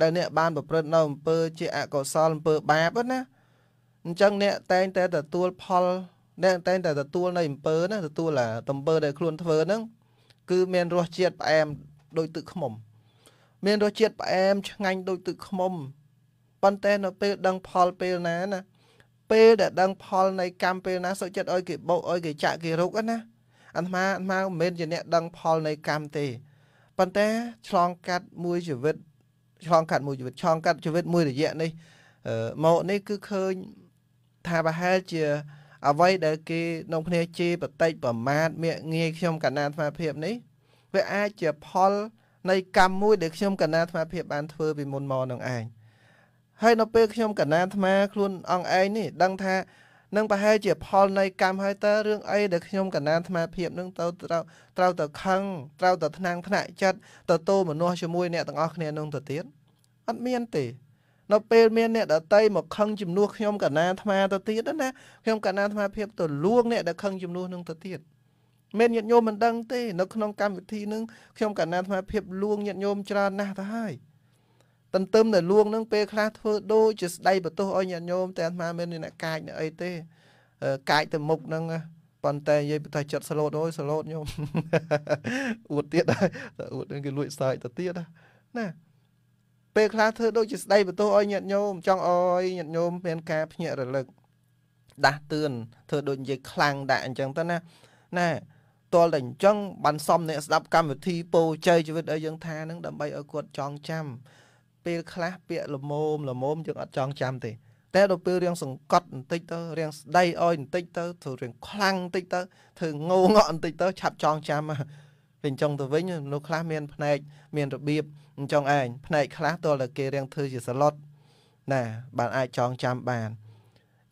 ដែលអ្នកបានប្រព្រឹត្តនៅអំពើជាអកុសលអំពើបាបណាអញ្ចឹងអ្នក តែងតែទទួល ផលអ្នកតែងតែទទួលនៅអំពើណាទទួលអាតំពើដែលខ្លួនធ្វើហ្នឹងគឺមានរសជាតិផ្អែមដោយទឹកខ្មុំមានរសជាតិផ្អែមឆ្ងាញ់ដូចទឹកឃ្មុំប៉ុន្តែនៅពេលដឹងផលពេលណាណាពេលដែលដឹងផល នៃកម្មពេលណាសុខចិត្តឲ្យគេបោកឲ្យគេចាក់គេរុកណាអាត្មាអាត្មាមិនមែនជាអ្នក ដឹងផលនៃកម្មទេប៉ុន្តែឆ្លងកាត់មួយជីវិតឆ្លងកាត់មួយជីវិតឆ្លងកាត់ជីវិតមួយរយៈនេះមកនេះគឺឃើញថាប្រហែលជាអ្វីដែលគេក្នុងគ្នាជេរបន្តិចប្រមាថមាក់ងាយខ្ញុំកណ្ដាលអាត្មាភាពនេះវាអាចជាផលនៃកម្មមួយដែលខ្ញុំកណាអាត្មាភាពបានធ្វើពីមុនមកនឹងឯងហើយនៅពេលខ្ញុំកណាអាត្មាខ្លួនអង្គឯងនេះដឹងថានឹងប្រហែលជាផលនៃកម្មហើយតើរឿងអីដែលខ្ញុំកណាអាត្មាភាពនឹងទៅត្រូវត្រូវទៅខឹងត្រូវទៅថ្នាំងថ្នាក់ចិត្តទៅទោមនុស្សជាមួយអ្នកទាំងអស់គ្នានឹងទៅទៀតអត់មានទេនៅពេលមានអ្នកដតីមកខឹងជំនួសខ្ញុំកណាអាត្មាទៅទៀតណាខ្ញុំកណាអាត្មាភាពទៅលួងអ្នកដែលខឹងជំនួសនឹងទៅទៀតមែនញាតិញោមមិនដឹងទេនៅក្នុងកម្មវិធីនឹងខ្ញុំកណាអាត្មាភាពលួងញាតិញោមច្រើនណាស់ទៅហើយតន្ទឹមនៅលួងនឹងពេលខ្លះធ្វើដូចជាស្ដីបន្ទោសឲ្យញាតិញោមតែអាត្មាមានអ្នកកាចនៅអីទេ កាចទៅមុខនឹងប៉ុន្តែនិយាយបើថាចិត្តស្លូតអូយស្លូតញោមអួតទៀតហើយអួតនឹងគេលួចសើចទៅទៀតណា ពេលខ្លះធ្វើដូចជាស្ដីបន្ទោសឲ្យញាតិញោមចង់ឲ្យញាតិញោមមានការភ្ញាក់រលឹកដាស់តឿនធ្វើដូចនិយាយខ្លាំងដាក់អញ្ចឹងទៅណាណាតលតែអញ្ចឹងបានសំអ្នកស្ដាប់កម្មវិធីពោជ័យជីវិតឲ្យយើងថានឹងដើម្បីឲ្យគាត់ចងចាំពេលខ្លះពាក្យលមមលមមយើងអត់ចង់ចាំទេតែដល់ពេលរៀងសង្កត់បន្តិចទៅរៀងស្ដីអោយបន្តិចទៅ ធ្វើរៀងខ្លាំងបន្តិចទៅធ្វើងងក់បន្តិចទៅឆាប់ចងចាំវិញចង់ទៅវិញមនុស្សខ្លះមានផ្នែក មានរបៀបអញ្ចឹងឯងផ្នែកខ្លះតើតែគេរៀងធ្វើជាសឡុតណាបានអាចចងចាំបាន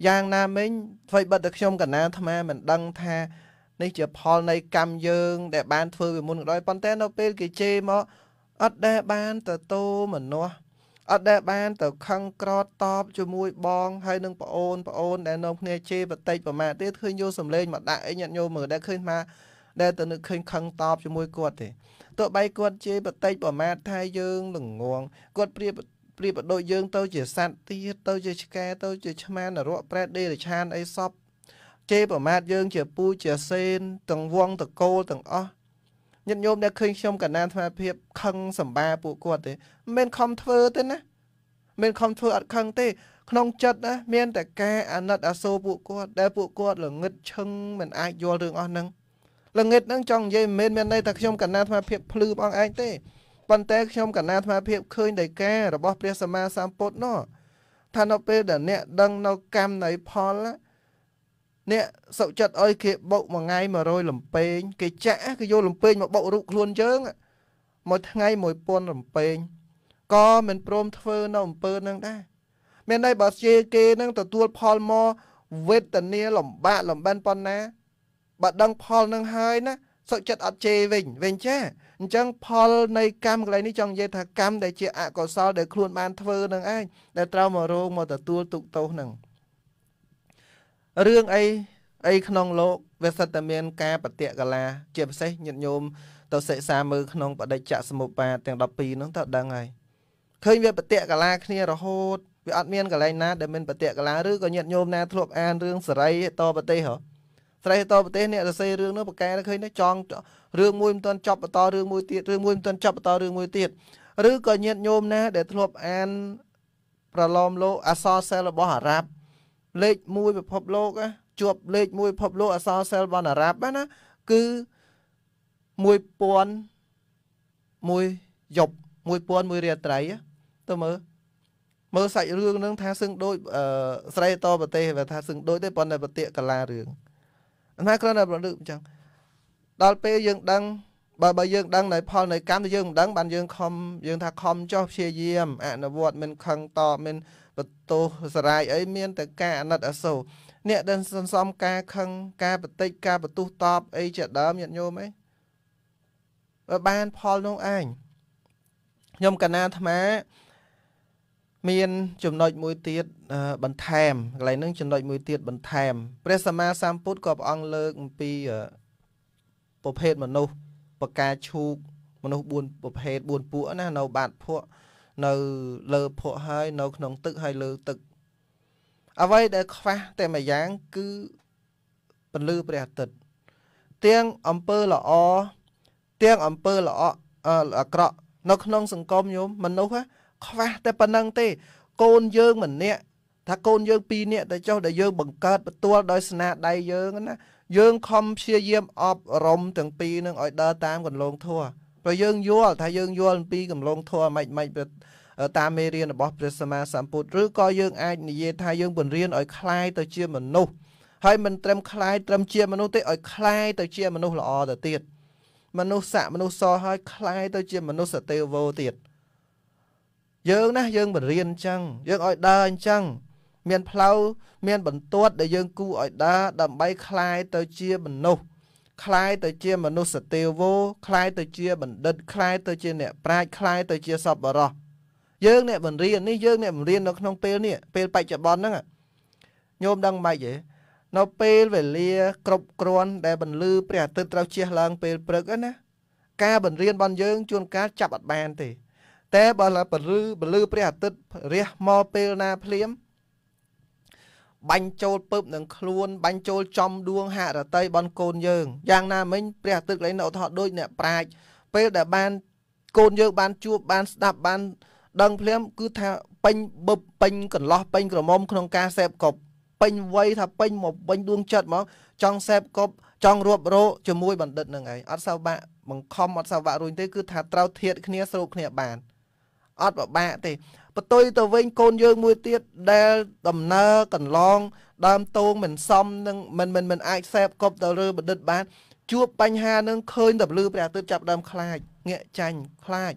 យ៉ាងណាមិញធ្វើបិទតែខ្ញុំកណាអាត្មាមិនដឹងថានេះជាផលនៃកម្មយើងដែលបានធ្វើពីមុនក៏ដោយប៉ុន្តែនៅពេលគេជេរមកអត់ដែលបានទៅតោមនោះអត់ដែលបានទៅខឹងក្រតតបជាមួយបងហើយនឹងប្អូនប្អូនដែលនាំគ្នាជេរបន្តិចប្រមាទៀតឃើញយកសម្លេងមកដាក់អីញាតញោមមើលដែលឃើញថាដែលទៅនឹកឃើញខឹងតបជាមួយគាត់ទេទោះបីគាត់ជេរបន្តិចប្រមាថាយើងល្ងងគាត់ព្រៀបព្រៀបដូចយើងទៅជាសត្វទៀតទៅជាឆ្កែទៅជាឆ្មានរកប្រែតដេរឆានអីសពជេរប្រមាថយើងជាពូជាសេនទាំងវងតកូលទាំងអស់ញាតិញោមដែលឃើញខ្ញុំកណ្ដាលអាត្មាភាពខឹងសម្បាពួកគាត់ទេមិនមែនខំធ្វើទេណាមិនខំធ្វើអត់ខឹងទេ ក្នុងចិត្តណា មាន តែការអាណិតអាសូរពួកគាត់ដែលពួកគាត់ល្ងឹតឈឹងមិនអាចយល់រឿងអស់ហ្នឹងល្ងឹតហ្នឹងចង់និយាយមិនមែនមានន័យថាខ្ញុំកណ្ដាលអាត្មាភាពភ្លឺព្រះអង្គឯងទេប៉ុន្តែខ្ញុំកណ្ដាលអាត្មាភាពឃើញដីការបស់ព្រះសម្មាសម្ពុទ្ធនោះ ថានៅពេលដែលអ្នកដឹងនៅកម្មនៃផលណាអ្នកសុខចិត្តអុយគេបុកមួយថ្ងៃ100លំពេងគេចាក់គេយកលំពេងមកបុករូបខ្លួនយើងមួយថ្ងៃ1000លំពេងក៏មិនព្រមធ្វើនៅអំពើនឹងដែរមានន័យបើជាគេនឹងទទួលផលមកវេទនាលំបាកលំបិនប៉ុណ្ណាបើដឹងផលនឹងហើយណាសុខចិត្តអត់ជេរវិញវិញចាអញ្ចឹងផលនៃកម្មកន្លែងនេះចង់និយាយថាកម្មដែលជាអកុសលដែលខ្លួនបានធ្វើនឹងឯងដែលត្រូវមករងមកទទួលទុកទោសនឹងរឿងអីអីក្នុងលោកវាសិតតែមានការបតិកលាជាពិសេសញាតិញោមទៅសិក្សាមើលក្នុងបដិច្ចសមុបាទទាំង12ហ្នឹងទៅដឹងហើយឃើញវាបតិកលាគ្នារហូតវាអត់មានកន្លែងណាដែលមានបតិកលាឬក៏ញាតិញោមណាធ្លាប់អានរឿងសរីតប្រទេសហ៎ស្រីតប្រទេសអ្នករសេររឿងនោះបកកែឃើញនេះចង់រឿងមួយមិនទាន់ចប់បន្តរឿងមួយទៀតរឿងមួយមិនទាន់ចប់បន្តរឿងមួយទៀតឬក៏ញាតិញោមណា ដែលធ្លាប់អានប្រឡំលោកអសរសិល្ប៍របស់អារ៉ាប់លេខ1ពិភពលោកជាប់លេខ1ពិភពលោកអសរសិល្ប៍បណ្ណារ៉ាប់ណាគឺ1000 1យប់1001រាត្រីទៅមើលមើលសាច់រឿងនឹង ថាសឹងដូចអឺស្រីតប្រទេសវាថាសឹងដូចទេប៉ុន្តែប្រតិកលារឿងអណាគ្រាន់តែប្រលើកអញ្ចឹងដល់ពេលយើងដឹងបើបើយើងដឹងនៅផលនៃកម្មដែលយើងមិនដឹងបានយើងខំយើងថាខំចោះព្យាយាម អនុវត្ត មិនខឹងតបមិនបន្ទោសសារាយអីមានតែការអាណិតអាសូរអ្នកដែលសន្សំការខឹងការបតិចការបន្ទោសតបអីជាដើមញាតិញោមអីបើបានផលនោះឯងខ្ញុំកណាអាត្មា មានចំណុចមួយទៀតបន្ថែមកន្លែងនឹងចំណុចមួយទៀតបន្ថែមព្រះសម្មាសម្ពុទ្ធក៏ព្រះអង្គលើកអំពីប្រភេទមនុស្សបកាឈូកមនុស្ស4ប្រភេទ4ពួកណានៅ បាតភក់នៅលើភក់ហើយនៅក្នុងទឹកហើយលើទឹកអ្វីដែលខ្វះតែមួយយ៉ាងគឺពន្លឺព្រះអាទិត្យទាំងអំពើល្អទាំងអំពើល្អអាក្រក់នៅក្នុងសង្គមញោមមនុស្សខ្វះតែប៉ុណ្្នឹងទេកូនយើងម្នាក់ថាកូនយើងពីរនាក់ដែលចុះដែលយើងបង្កើតបន្ទាល់ដោយស្នាដៃយើងណា យើងខំព្យាយាមអប់រំទាំងពីរនឹងឲ្យដើរតាមគន្លងធម៌ព្រោះយើងយល់ថាយើងយល់អំពីកំឡុងធម៌ម៉េចម៉េចតាមមេរៀនរបស់ព្រះសម្មាសម្ពុទ្ធឬក៏យើងអាចនិយាយថាយើងបង្រៀនឲ្យคล้ายទៅជាមនុស្សហើយមិនត្រឹមคล้ายត្រឹមជាមនុស្សទេឲ្យคล้ายទៅជាមនុស្សល្អទៅទៀតមនុស្សស័កមនុស្សសហើយคล้ายទៅជាមនុស្សទេវោទៀតយើងណាយើងបង្រៀនអញ្ចឹងយើងឲ្យដើរអញ្ចឹងមានផ្លូវមាន បន្ទាត់ដែលយើងគូឲ្យដើរដើម្បីคล้ายទៅជាមនុស្សคล้ายទៅជាមនុស្សទេវោคล้ายទៅជាបណ្ឌិតคล้ายទៅជាអ្នកប្រាជ្ញคล้ายទៅជាសប្បុរសយើងអ្នកបង្រៀននេះយើងអ្នកបង្រៀននៅក្នុងពេលនេះពេលបច្ចុប្បន្នហ្នឹងញោមដឹងមិនទេនៅពេលវេលាគ្រប់គ្រាន់ដែលបន្លឺព្រះអាទិត្យត្រូវជះឡើងពេលព្រឹកណាការបង្រៀនរបស់យើងជួនកាលចាប់អត់បានទេតែបើបន្លឺបន្លឺព្រះអាទិត្យរះមកពេលណាភ្លាមបាញ់ចូលពើបនឹងខ្លួនបាញ់ចូលចំដួងហរតីបនកូនយើងយ៉ាងណាមិញព្រះអាទិត្យឡើងនៅឧទ្ធរដូចអ្នកប្រាជ្ញពេលដែលបានកូនយើងបានជួបបាន ស្ដាប់បាន ដឹងភ្លាមគឺថាពេញបឹបពេញកន្លោះពេញក្រមុំក្នុងការសេពកប់ពេញវ័យថាពេញមកពេញដួង ចិត្តហ្មងចង់សេពកប់ចង់រួបរោជាមួយបណ្ឌិតនឹងឯងអត់សូវបាក់បង្ខំអត់សូវបាក់រួញទេគឺថាត្រូវធៀបគ្នាស្រូបគ្នាបានអត់បបាក់ទេបន្ទុយទៅវិញកូនយើងមួយទៀតដែល ដំណើរកន្លង ដើមតោងមិនសមនឹងមិនមិនមិនអាចសេពគប់ទៅលើបណ្ឌិតបាន ជួបបញ្ហានឹងឃើញតពលឺព្រះអាទិត្យចាប់ដើមខ្លាចងាកចាញ់ខ្លាច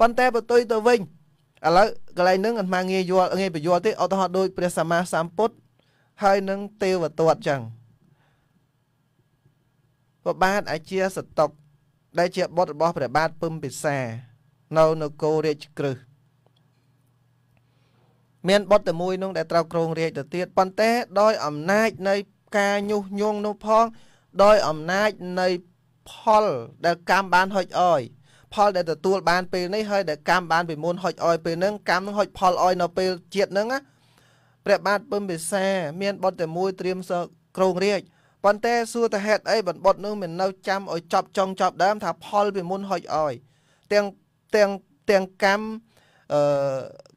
ប៉ុន្តែបន្ទុយទៅវិញឥឡូវកន្លែងហ្នឹងអត់មកងាយយល់ងាយបញ្យល់ទេឧទាហរណ៍ដូចព្រះសម្មាសម្ពុទ្ធហើយនឹងទេវទត្តចឹងព្រះបាទអាជាសតុក ដែលជាបុត្ររបស់ព្រះបាទពឹមពិសានៅនគររាជក្រឹសមានបុតតែមួយនោះដែលត្រូវគ្រងរាជទៅទៀតប៉ុន្តែដោយអំណាចនៃការញុះញង់នោះផងដោយអំណាចនៃផលដែលកម្មបានហុចអយផលដែលទទួលបានពេលនេះហើយដែលកម្មបានពីមុនហុចអយពេលហ្នឹងកម្មនឹងហុចផលអយនៅពេលជាតិហ្នឹងណាព្រះបាទពឹមពិសាមានបុតតែមួយត្រៀមសក្រងរាជប៉ុន្តែសួរតាហេតុអីបណ្ឌិតនោះមិននៅចាំឲ្យចប់ចង់ចប់ដើម ថាផលពីមុនហុចអយទាំងទាំងទាំងកម្មអឺ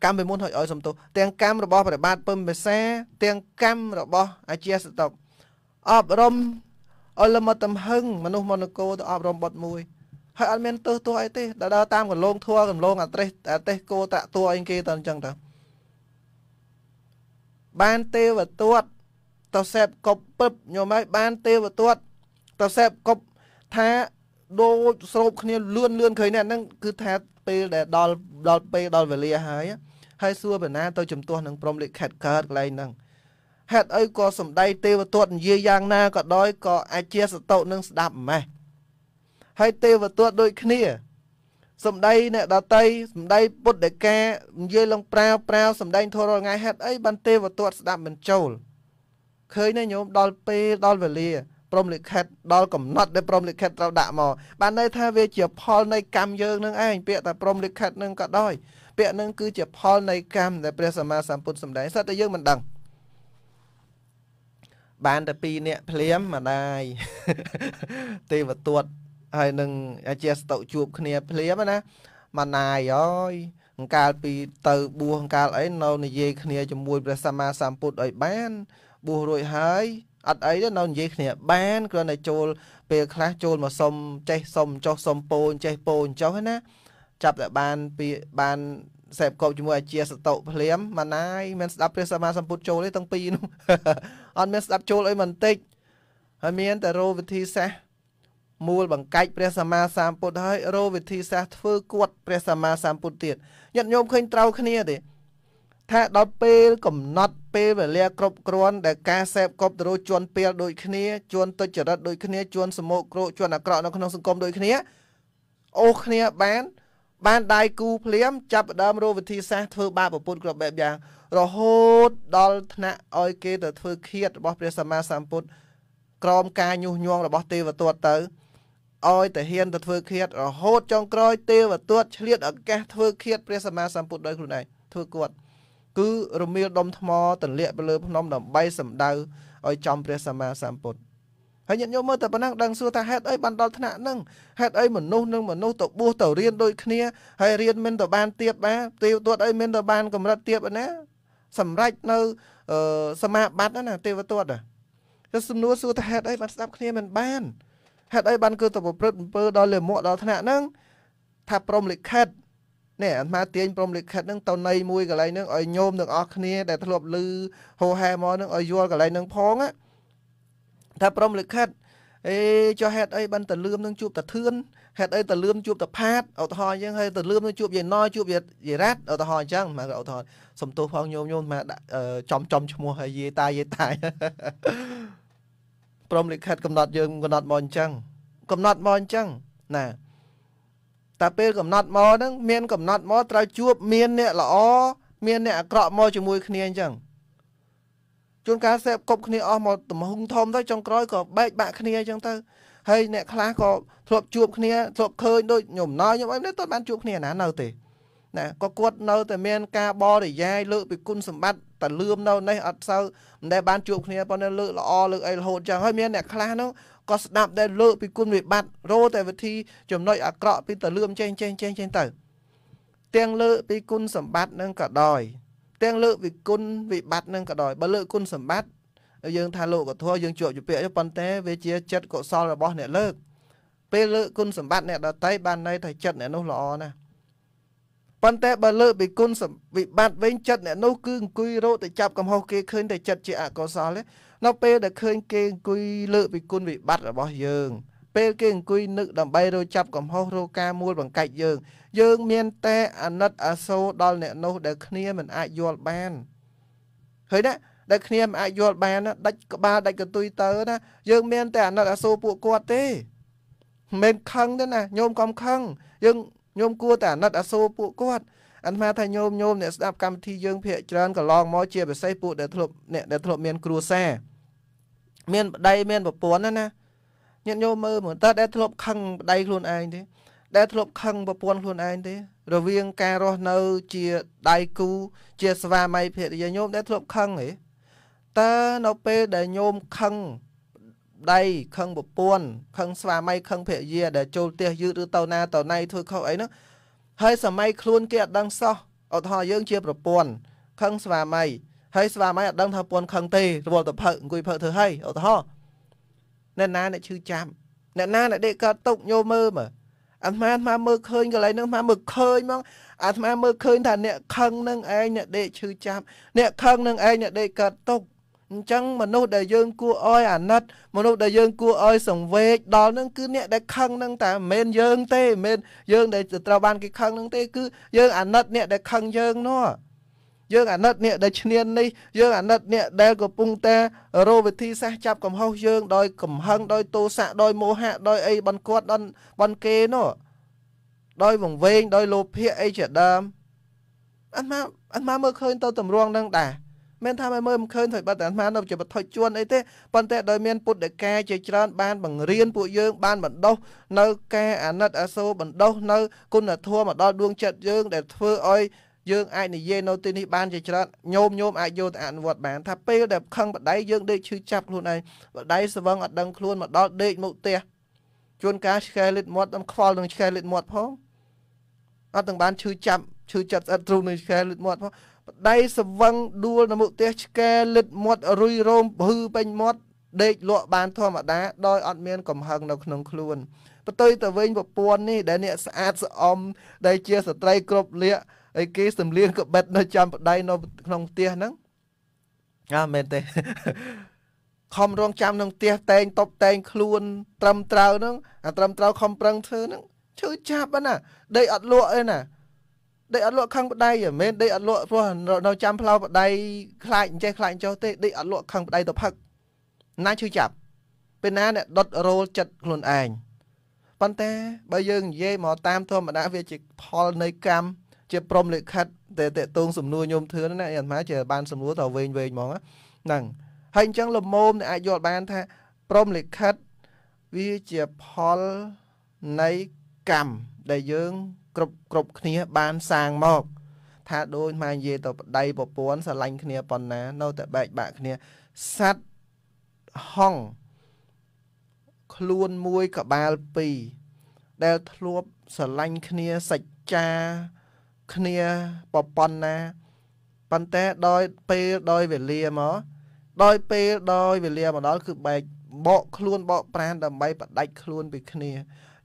កម្មពីមុនហុចឲ្យសំទោសទាំងកម្មរបស់ព្រះបាទពឹមភាសាទាំងកម្មរបស់ អាជាសតុកអប់រំអលមតំហឹងមនុស្សមនគរទៅអប់រំបត់មួយ ហើយអត់មានទើសទោះអីទេដដើតាមកលងធัวកលងអត្រេសអទេសគោតៈតួអីគេតអញ្ចឹងទៅបានទេវទត្តទៅសេពកົບពឹបញោមហើយបានទេវទត្តទៅសេពកົບថាដូចស្រូបគ្នាលឿនលឿនឃើញណាហ្នឹងគឺថាពេលដែលដល់ដល់ពេលដល់វេលាហើយហើយសួរបណ្ណាទៅជំទាស់នឹងព្រមលិខិតកើតកន្លែងហ្នឹងហេតុអីក៏សំដីទេវទត្តនិយាយយ៉ាងណាក៏ដោយក៏អាចជាសតុនឹងស្ដាប់ម៉េះហើយទេវទត្តដូចគ្នាសំដីអ្នកដតីសំដីពុទ្ធដកានិយាយឡើងប្រាវប្រាវសំដែងធម៌រាល់ថ្ងៃហេតុអីបានទេវទត្តស្ដាប់មិនចូលឃើញណាញោមដល់ពេលដល់វេលាព្រមលិខិតដល់កំណត់ដែលព្រមលិខិតត្រូវដាក់មកបានន័យថាវាជា ផលនៃកម្មយើងនឹងឯងពាក្យថាព្រមលិខិតនឹងក៏ដោយពាក្យនឹងគឺជាផលនៃកម្មដែលព្រះសម្មាសម្ពុទ្ធសម្ដែងសត្វតែយើងមិនដឹងបានតែ2នាក់ភ្លាមម្ដាយទេវទត្តហើយនឹងអាចារ្យស្តុជួបគ្នាភ្លាមណាម្ដាយអើយអង្កាលពីទៅបួសអង្កាលអីនៅនិយាយគ្នាជាមួយព្រះសម្មាសម្ពុទ្ធឲ្យបានបួសរួចហើយអត់អីទេនៅនិយាយគ្នា បានគ្រាន់តែចូលពេលខ្លះចូលមកសុំចេះសុំចុះសុំពូនចេះពូនចុះណាចាប់តែបានពីបានសេពកប់ជាមួយអាជាសតុភ្លាមម៉ាណាយមិនស្ដាប់ព្រះសម្មាសម្ពុទ្ធចូលទេទាំងពីរនោះអត់មានស្ដាប់ចូលអីមិនតិចហើយមានតែរោវិធីសាស្ត្រមូលបង្កាច់ព្រះ សម្មាសម្ពុទ្ធហើយរោវិធីសាស្ត្រធ្វើគាត់ព្រះសម្មាសម្ពុទ្ធទៀតញាតិញោមឃើញត្រូវគ្នាទេថាដល់ពេលកំណត់ពេលវេលាគ្រប់គ្រាន់ដែលការសេពគប់ទៅរកជួនពេលដូចគ្នាជួនទុច្ចរិតដូចគ្នាជួនសមោគ្រោកជួនអាក្រក់នៅក្នុងសង្គមដូចគ្នាអូសគ្នាបាន បានដៃគូភ្លាមចាប់ដើមរកវិធីសាស្ត្រធ្វើបាបប្រពន្ធគ្រប់បែបយ៉ាងរហូតដល់ថ្នាក់ឲ្យគេទៅធ្វើឃាតរបស់ព្រះសម្មាសម្ពុទ្ធក្រមការញុះញង់របស់ទេវទត្តទៅឲ្យតាហ៊ានទៅធ្វើឃាតរហូតចុងក្រោយទេវទត្តឆ្លៀតឱកាសធ្វើឃាតព្រះសម្មាសម្ពុទ្ធដោយខ្លួនឯងធ្វើគាត់គឺរមៀលដុំថ្មទម្លាក់ទៅលើភ្នំដើម្បី សម្ដៅឲ្យចំព្រះសម្មាសម្ពុទ្ធហើយញាតិញោមមើលតែប៉ុណ្ណឹងដឹងសួរថាហេតុអីបានដល់ថ្នាក់ហ្នឹងហេតុអីមនុស្សនឹងមនុស្សទៅបួសទៅរៀនដូចគ្នាហើយរៀនមិនទៅបានទៀតបាទទីទួតអីមិនទៅបានកម្រិតទៀតណាសម្រេចនៅសមាបត្តិណាទេវទួតទៅសំណួរសួរថាហេតុអីបានស្ដាប់គ្នាមិនបាន ហេតុអីបានគឺទៅប្រព្រឹត្តអំពើដល់លាមកដល់ថ្នាក់ហ្នឹងថាព្រមលិខិតនេះអាត្មាទាញព្រមលិខិតហ្នឹងទៅនៃមួយកន្លែងហ្នឹងឲ្យញោមទាំងអស់គ្នាដែលធ្លាប់ឮហោហែមកហ្នឹងឲ្យយល់កន្លែងហ្នឹងផងថាព្រមលិខិតអេចុះហេតុអីបានតលឿមនឹងជួបតាធឿនហេតុអីតលឿមជួបតាផាតឧទាហរណ៍អញ្ចឹងហើយតលឿមនឹងជួបយាយណជួបយាយរ៉ាត់ឧទាហរណ៍អញ្ចឹងមកឧទាហរណ៍សំទោសផងញោមញោមមកដាក់ចំចំឈ្មោះឲ្យយាយតាយាយតាព្រមលិខិតកំណត់យើងកំណត់មកអញ្ចឹងកំណត់មកអញ្ចឹងណាតែពេលកំណត់មកហ្នឹង មានកំណត់មកត្រូវជួប មានអ្នក ល្អ មានអ្នកអាក្រក់មកជាមួយគ្នាអញ្ចឹងជួនកាលសេពគប់គ្នាអស់មកទំហឹងធំទៅចុងក្រោយក៏បែកបាក់គ្នាអញ្ចឹងទៅហើយអ្នកខ្លះក៏ធ្លាប់ជួបគ្នាធ្លាប់ឃើញដូចញោមណយញោមអីនេះតើបានជួបគ្នាណានៅទេណាក៏គាត់នៅតែមានការបរិយាយលើកពីគុណសម្បត្តិតលឿមនៅនេះអត់សូវមិនដែលបានជួបគ្នាប៉ុន្តែលើកល្អលើកអីរហូតចឹងហើយមានអ្នកខ្លះនោះក៏ស្ដាប់តែលើកពីគុណវិបត្តិរោតែវិធី ចំណុចអាក្រក់ពីតលឿមចេញចេញចេញចេញទៅទាំងលើកពីគុណសម្បត្តិនឹងក៏ដោយទាំងលើកពីគុណវិបត្តិនឹងក៏ដោយបើលើកគុណសម្បត្តិយើងថាលោកកធរយើងជាប់ជាពាក្យប៉ុន្តែវាជាចិត្តកុសលរបស់អ្នកលើកពេលលើកគុណសម្បត្តិអ្នកដតីបានន័យថាចិត្តអ្នកនោះល្អណាស់ប៉ុន្តែបើលើកពីគុណវិបត្តិវិញចិត្តអ្នកនោះគឺអង្គុយរោទៅចាប់កំហុសគេឃើញតែចិត្តជាអកុសលទេនៅពេលដែលឃើញគេអង្គុយលើកពីគុណវិបត្តិរបស់យើង ពេលគេអង្គុយនឹកដើម្បីរកចាប់កំហុសរកការមួលបង្កាច់យើងយើងមានតែអាណិតអាសូរដល់អ្នកនោះដែលគ្នាមិនអាចយល់បានឃើញទេដែលគ្នាមិនអាចយល់បានណាដាច់ក្បាលដាច់កន្ទុយទៅណាយើងមានតែអាណិតអាសូរពួកគាត់ទេមិនខឹងទេណាញោមកំខឹង យើងញោមគួរតែអាណិតអាសូរពួកគាត់អន្តមាថាញោមញោមអ្នកស្ដាប់កម្មវិធីយើងភាកច្រើនកន្លងមកជាពិសេសពួកដែលធ្លាប់អ្នកដែលធ្លាប់មានគ្រួសារមានប្តីមានប្រពន្ធណាណាញាតិញោមមើលមើលតើដែលធ្លាប់ខឹងប្តីខ្លួនឯងទេដែលធ្លាប់ខឹងប្រពន្ធខ្លួនឯងទេរវាងការរស់នៅជាដៃគូជាស្វាមីភរិយាញោមដែលធ្លាប់ខឹងហ៎តើនៅពេលដែលញោមខឹងដៃខឹងប្រពន្ធខឹងស្វាមីខឹងភរិយាដែលចូលផ្ទះយឺតឬទៅណាទៅណៃធ្វើខុសអីនោះហើយសម័យខ្លួនគេអត់ដឹងសោះឧទាហរណ៍យើងជាប្រពន្ធខឹងស្វាមីហើយស្វាមីអត់ដឹងថាពន្ធខឹងទេរវល់ទៅផឹកអង្គុយផឹកធ្វើហីឧទាហរណ៍អ្នកណាអ្នកឈឺចាប់អ្នកណាអ្នកដេកកើតទុកញោមមើលមើលអាត្មាអាត្មាមើលឃើញកន្លែងហ្នឹងអាត្មាមើលឃើញហ្មងអាត្មាមើលឃើញថា អ្នកខឹងនឹងឯងអ្នកដេកឈឺចាប់អ្នកខឹងនឹងឯងអ្នកដេកកើតទុកអញ្ចឹងមនុស្សដែលយើងគួរឲ្យអាណិត មនុស្សដែលយើងគួរឲ្យសង្វេគដល់នឹងគឺអ្នកដែលខឹងនឹងតែមិនមែនយើង ទេមិនមែនយើងដែលត្រូវបានគេខឹងនឹងទេ គឺយើងអាណិតអ្នកដែលខឹងយើងនោះយើងអាណិតអ្នកដែលឈ្នាននេះយើងអាណិតអ្នកដែលកំពុងតែរោវិធីសាស្ត្រចាប់កំហុសយើងដោយកំហឹងដោយទោសៈដោយមោហៈដោយអីបន្ទាត់ដល់បនគេនោះដោយវង្វេងដោយលោភៈអីជាដើមអត់មកអត់មកមើលឃើញទៅតម្រងនឹងដែរមិនថាឲ្យមើលមិនឃើញធ្វើបាត់អាត្មានៅជាបថុជជួនអីទេប៉ុន្តែដោយមានពុទ្ធិកាជាច្រើន បានបង្រៀនពួកយើងបានបណ្ដុះនៅ ការអាណិតអាសូរបណ្ដុះនៅគុណធម៌មកដល់ដួងចិត្តយើងដែលធ្វើឲ្យយើងអាចនិយាយនៅទីនេះបានជាច្រើនញោមញោមអាចយកទៅអនុវត្តបានថាពេលដែលខឹងបដៃយើងដេកឈឺចាប់ខ្លួនឯងបដៃស្វឹងអត់ដឹងខ្លួនមកដល់ដេកមុខផ្ទះជួនកាលឆ្កែលិតមាត់ដល់ខ្វល់នឹងឆ្កែលិតមាត់ផងអត់ទាំងបានឈឺចាប់ឈឺចាប់ស្អិតទ្រូងនឹងឆ្កែលឹតមាត់ផងបដៃស្វឹងដួលនៅមុខផ្ទះឆ្កែលឹតមាត់រុយរោមហឺពេញមាត់ដេកលក់បានធម្មតាដោយអត់មានកំហឹងនៅក្នុងខ្លួនបន្ទុយទៅវិញប្រពន្ធនេះដែលអ្នកស្អាតស្អំដែលជាស្ត្រី គ្រប់លក្ខអីគេសំលៀងក្បិតនៅចំបដៃនៅក្នុងផ្ទះហ្នឹងអ่าមែនទេខំរងចាំក្នុងផ្ទះតែងតបតែងខ្លួន ត្រឹមត្រូវហ្នឹង អាត្រឹមត្រូវខំប្រឹងធ្វើហ្នឹងឈឺចាប់ណាដេកអត់លក់អីណាដេកអត់លក់ខឹងប្តីមិនមែនដេកអត់លក់ព្រោះនៅចាំផ្លូវប្តីខ្លាចអញ្ចេះខ្លាចចោះទេដេកអត់លក់ខឹងប្តីទៅផឹកណាឈឺចាប់ ពេលណាអ្នកដុតរោលចិត្តខ្លួនឯងប៉ុន្តែបើយើងនិយាយមកតាមធម្មតាវាជាផលនៃកម្មជាព្រមលិខិតតែតេតងសំណួរញោមធឿនណាអាត្មាជាបានសំណួរទៅវែងវែងហ្មងហ្នឹងហើយអញ្ចឹងលមមអាចយល់បានថាព្រមលិខិតវាជាផលនៃកម្មដែលយើងគ្រប់គ្រប់គ្នាបានសាងមកថាដូចម៉ែនិយាយទៅប្តីប្រពន្ធស្រឡាញ់គ្នាប៉ុណ្ណា នៅតែបែកបាក់គ្នាសัตว์ហង្សខ្លួនមួយកបាលពីរដែលធ្លាប់ស្រឡាញ់គ្នាសច្ចាគ្នាប្រប៉ុណ្ណាប៉ុន្តែដោយពេលដោយវេលាមកដោយពេលដោយវេលាមកដល់គឺបែកបកខ្លួនបកប្រាណដើម្បីបដាច់ខ្លួនពីគ្នា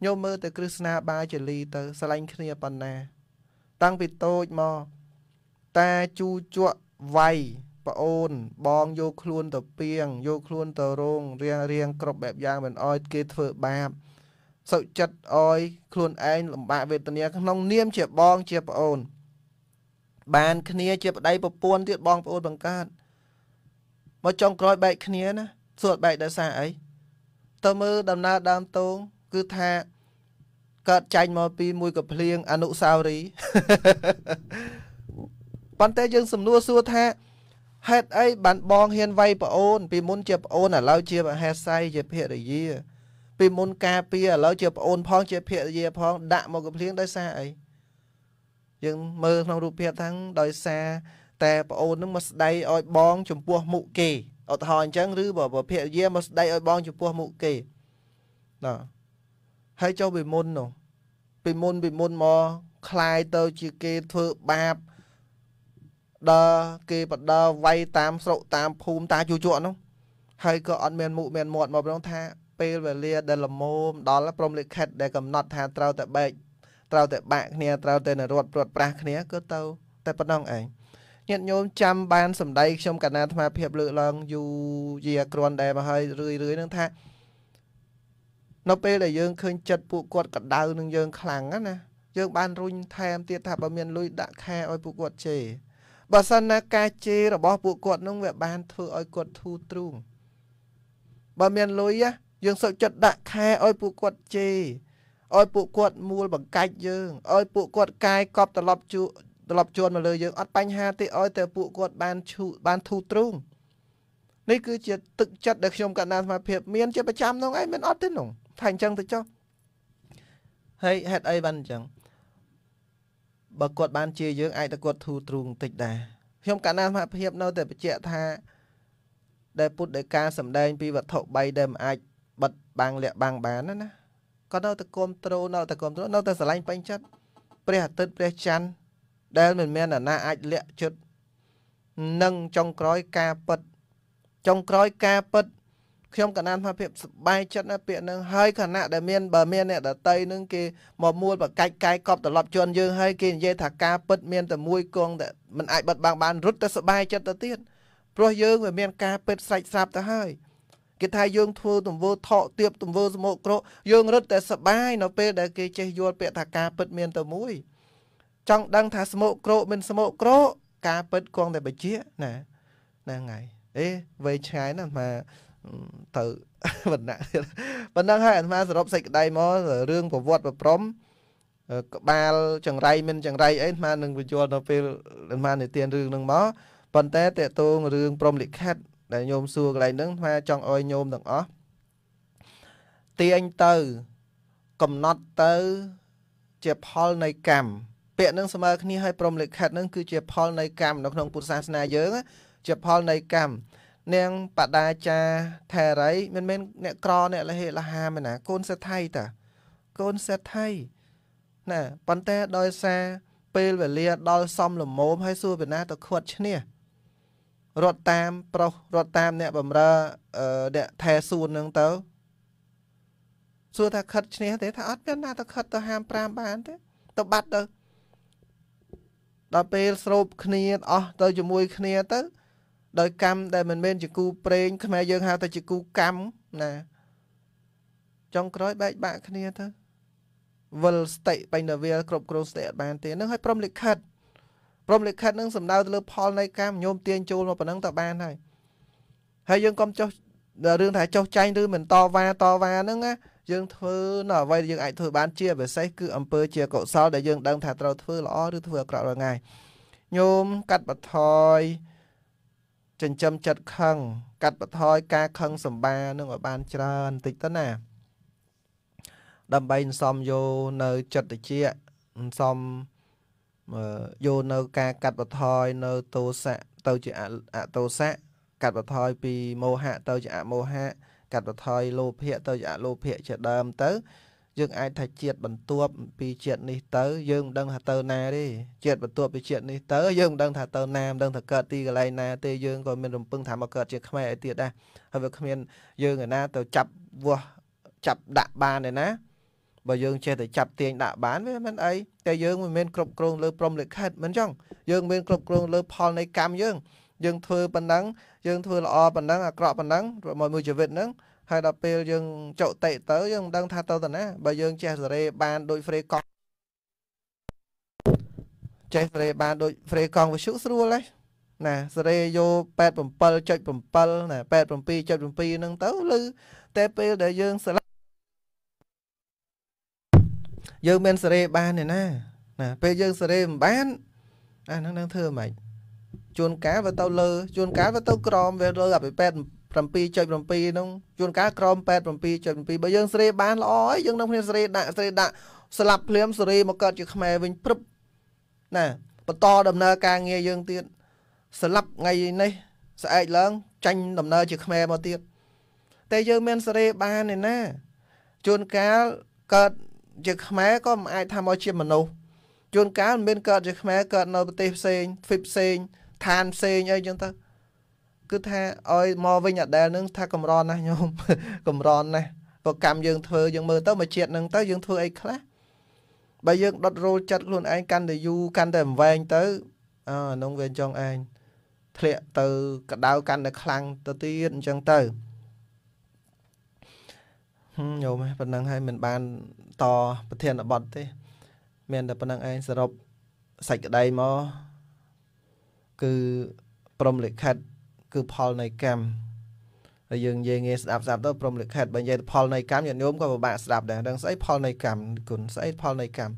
ញោមមើលទៅគ្រឹះស្នាបាយចលីទៅស្រឡាញ់គ្នាប៉ុណ្ណា តាំងពីតូចមកតាជូជក់វាយប្អូនបងយកខ្លួនទៅពីងយកខ្លួនទៅរងរៀងរៀងគ្រប់បែបយ៉ាងមិនអោយគេធ្វើបាបសុចិត្តអោយខ្លួនឯងលំបាក វេទនាក្នុង នាម ជាបងជាប្អូនបានគ្នា ជាប្តីប្រពន្ធទៀតបងប្អូនបង្កើតមកចុងក្រោយបែកគ្នាណាសួរបែកដោយសារអីទៅមើលដំណើរដើមតោងគឺថាកើតចាញ់មកពីមួយ កភ្លៀងអនុសាវរីយ៍ប៉ុន្តែយើងសំណួរសួរថាហេតុអីបានបងហ៊ានវាយប្អូន ពីមុនជាប្អូនឥឡូវជាមហេសីជាភរិយា ពីមុនការពារឥឡូវជាប្អូនផង ជាភរិយា ផង ដាក់មកកភ្លៀងដោយសារអីយើងមើលក្នុងរូបភាពថាំងដោយសារ តែប្អូននឹងមកស្ដីឲ្យបង ចំពោះមុខគេឧទាហរណ៍អញ្ចឹងឬបើភរិយាមកស្ដីឲ្យបងចំពោះមុខគេណាហើយចុះពីមុននោះពីមុនពីមុនមកคลายទៅជាគេធ្វើបាបដល់គេបដរវាយតាម ស្រុកតាមភូមិតាជូជក់នោះហើយក៏អត់មានមុខមានមាត់មកព្រមថាពេលវេលាដែលលមមដល់ព្រមលិខិតដែលកំណត់ថាត្រូវតែបែកត្រូវតែបាក់គ្នាត្រូវតែនរត់ព្រាត់ប្រាសគ្នាក៏ទៅ តែប៉ុណ្ណឹងឯងញាតិញោមចាំបានសម្ដីខ្ញុំកណ្ណាអាត្មាភាពលើកឡើងយូរយាក្រាន់ដែរមកហើយរឿយរឿយនឹងថានៅពេលដែលយើងឃើញចិត្តពួកគាត់កដៅនឹងយើងខ្លាំងណាយើងបានរុញថែមទៀតថាបើមានលុយដាក់ខាឲ្យពួកគាត់ជេរបើសិនណាការជេររបស់ពួកគាត់នឹងវាបានធ្វើឲ្យគាត់ធូរទ្រូងបើមានលុយយើងសុខចិត្តដាក់ខែឲ្យពួកគាត់ជេរឲ្យពួកគាត់មូលបង្កាច់យើងឲ្យពួកគាត់កាយកប់ត្រឡប់ជួត្រឡប់ជន់មកលើយើងអត់បញ្ហាទេឲ្យតែពួកគាត់បានឈូបានធូរទ្រូងនេះគឺជាទឹកចិត្តដែលខ្ញុំកណ្ដាលសមាភិបមានជាប្រចាំនោះឯងមិនអត់ទេនោះថាអញ្ចឹងទៅចុះហើយហេតុអីបានអញ្ចឹងបើគាត់បានជាយើងអាចតែគាត់ធូរទ្រូងបន្តិចដែរខ្ញុំកាលណាសមត្ថភាពនៅតែបញ្ជាក់ថាដែលពុទ្ធដែលការសម្ដែង ពីវត្ថុ3ដែលមិនអាចបិទបាំងលាក់បាំងបានណាណាក៏នៅតែគ្រប់ត្រូលនៅតែគ្រប់ត្រូលនៅតែស្រឡាញ់ពេញចិត្តព្រះអាទិត្យព្រះច័ន្ទដែលមិនមានអាណាអាចលាក់ចិត្តនឹងចុងក្រោយការពិតចុងក្រោយការពិតខ្ញុំកណានថាភាពសប្បាយចិត្តណាពាក្យនឹងហើយខណៈដែលមានបើមានអ្នកដតីនឹងគេមកមួលបកាច់កាយកប់ត្រឡប់ជន់យើងហើយគេនិយាយថាការពិតមានតែមួយគង់តែมันអាចបិទបាំងបានរត់ទៅសប្បាយចិត្តទៅទៀតព្រោះយើងវាមានការពិតស្រាច់ស្រាប់ទៅហើយគេថាយើងធ្វើទង្វើថោកទាបទង្វើសមោកក្រោយើងរត់តែសបាយនៅពេលដែលគេចេះយល់ពាក្យថាការពិតមានតែមួយចង់ដឹងថាសមោកក្រោមានសមោកក្រោការពិតគង់តែបជាណាហ្នឹងហើយអេវ័យឆ្ងាយណាស់មកទៅវណ្ណៈប៉ុណ្ណឹងហើយអាត្មាសរុបសេចក្តីមករឿងប្រវត្តិប្រព្រំក្បាល ចង្រៃមិនចង្រៃអីអាត្មានឹងបញ្យល់នៅពេលអាត្មានិទានរឿងនឹងមកប៉ុន្តែតកតងរឿងព្រំលិខិតដែលញោមសួរកន្លែងហ្នឹងអាត្មាចង់អោយញោមទាំងអស់ទាញទៅ កំណត់ទៅជាផល នៃកម្មពាក្យនឹងស្មើគ្នាហើយព្រមលិខិតនឹងគឺជាផលនៃកម្មនៅក្នុងពុទ្ធសាសនាយើងជាផលនៃកម្មនាងបដាចាថេរីមិនមែនអ្នកក្រ អ្នកលហេលហាមែនណាកូនសេដ្ឋីតាកូនសេដ្ឋីណាប៉ុន្តែដោយសារពេលវេលាដល់សំលមមហើយសួរពីណា ទៅខ្វិតឈ្នះរត់តាមប្រុសរត់តាមអ្នកបំរើអ្នកថែសួននឹងទៅសួរថាខិតឈ្នះទេថាអត់មានណាទៅខិតទៅហាម5បានទេទៅបាត់ទៅដល់ពេលស្រូបគ្នាអស់ទៅជាមួយគ្នាទៅដោយកម្មដែលមិនមែនជាគូប្រេងខ្មែរយើងហៅថាជាគូកម្មណាចុងក្រោយបែកបាក់គ្នាទៅវិលស្តិបញ្ញវិលគ្រប់គ្រងស្តិអត់បានទេនឹងឲ្យព្រមលិខិតព្រមលិខិតនឹងសំដៅទៅលើផលនៃកម្មញោមទាញចូលមកប៉ុណ្ណឹងទៅបានហើយហើយយើងកុំចោះរឿងថាចោះចាញ់ឬមិនតវ៉ាតវ៉ាហ្នឹងណាយើងធ្វើនៅអ្វីដែលយើងអាចធ្វើបានជាពិសេសគឺអំពើជាកុសលដែលយើងដឹងថាត្រូវធ្វើល្អឬធ្វើអាក្រក់រាល់ថ្ងៃញោមកាត់បន្ថយចិញ្ចឹមចិត្តខឹង កាត់បន្ថយការខឹងសម្បានឹងឲ្យបានច្រើនតិចទៅណាដើម្បីសំយោនៅចិត្តជាសំយោនៅការកាត់បន្ថយនៅទោសៈទៅជាអទោសៈកាត់បន្ថយពីមោហៈទៅជាអមោហៈកាត់បន្ថយលោភៈទៅជាអលោភៈជាដើមទៅយើងអាចថាជាតិបន្ទាប់ពីជាតិនេះទៅ យើងមិនដឹងថាទៅណាទេជាតិបន្ទាប់ពីជាតិនេះទៅយើងមិនដឹងថាទៅណាមិនដឹងថាកើតទីកន្លែងណាទេយើងក៏មានរំពឹងថាមកកើតជាខ្មែរឯទៀតដែរហើយវាគ្មានយើងឯណាទៅចាប់វាស់ចាប់ដាក់បានឯណាបើយើងចេះតែចាប់ទាញដាក់បានវាមិនអីតែយើងមិនមានគ្រប់គ្រងលើព្រំលិខិតមិនចឹងយើងមានគ្រប់គ្រងលើផលនៃកម្មយើងយើងធ្វើប៉ុណ្ណឹង យើងធ្វើល្អប៉ុណ្ណឹងអាក្រក់ប៉ុណ្ណឹងមួយជីវិតហ្នឹងហើយដល់ពេលយើងចុតិទៅយើងមិនដឹងថាទៅទៅណា បើយើងចេះសេរីបានដោយហ្វ្រេកង់ចេះសេរីបានដោយហ្វ្រេកង់វិសុស្រួលហ៎ណាសេរីយោ87.7ណា87.7ហ្នឹងទៅឬតែពេលដែលយើងស្លាប់យើងមានសេរីបានទេណាណាពេលយើងសេរីមិនបាន អាហ្នឹងនឹងធ្វើមិនជួនកាលវាទៅលើជួនកាលវាទៅក្រមវាលើអា87 7.7ហ្នឹងជួនកាលក្រោម8.7បើយើងស្រីបានល្អហើយយើងនឹងគ្នាស្រីដាក់ស្រីដាក់ស្លាប់ភ្លាមសេរីមកកើតជាខ្មែរវិញព្រឹបណាបន្តដំណើរការងារយើងទៀតស្លាប់ថ្ងៃនេះស្អែកឡើងចាញ់ដំណើរជាខ្មែរមកទៀតតែយើងមានសេរីបានឯណាជួនកាលកើតជាខ្មែរក៏មិនអាចថាមកជាមនុស្សជួនកាលមិនមានកើតជាខ្មែរកើតនៅប្រទេសផ្សេងទ្វីបផ្សេងឋានផ្សេងអីចឹងទៅគឺថាឲ្យមកវិញអាដែលនឹងថាកំរណាស់ញោមកំរណាស់ប្រកម្មយើងធ្វើយើងមើលទៅមកជាតិនឹងទៅយើងធ្វើអីខ្លះបើយើងដុតរោលចិត្តខ្លួនឯងកាន់តែយូរកាន់តែអង្វែងទៅអើនងវាអញ្ចឹងឯងធ្លាក់ទៅកដៅកាន់តែខ្លាំងទៅទៀតអញ្ចឹងទៅញោមប៉ុណ្ណឹងហើយមិនបានតប្រធានបទទេ មានតែប៉ុណ្ណឹងឯងសរុបសាច់ក្តីមកគឺព្រមលិខិតគឺផលនៃកម្មហើយយើងនិយាយងាយស្ដាប់ស្ដាប់ទៅព្រមលិខិតបើនិយាយផលនៃកម្មញាតិញោមក៏ពិបាកស្ដាប់ដែរដឹងស្អីផលនៃកម្មគុណស្អីផលនៃកម្ម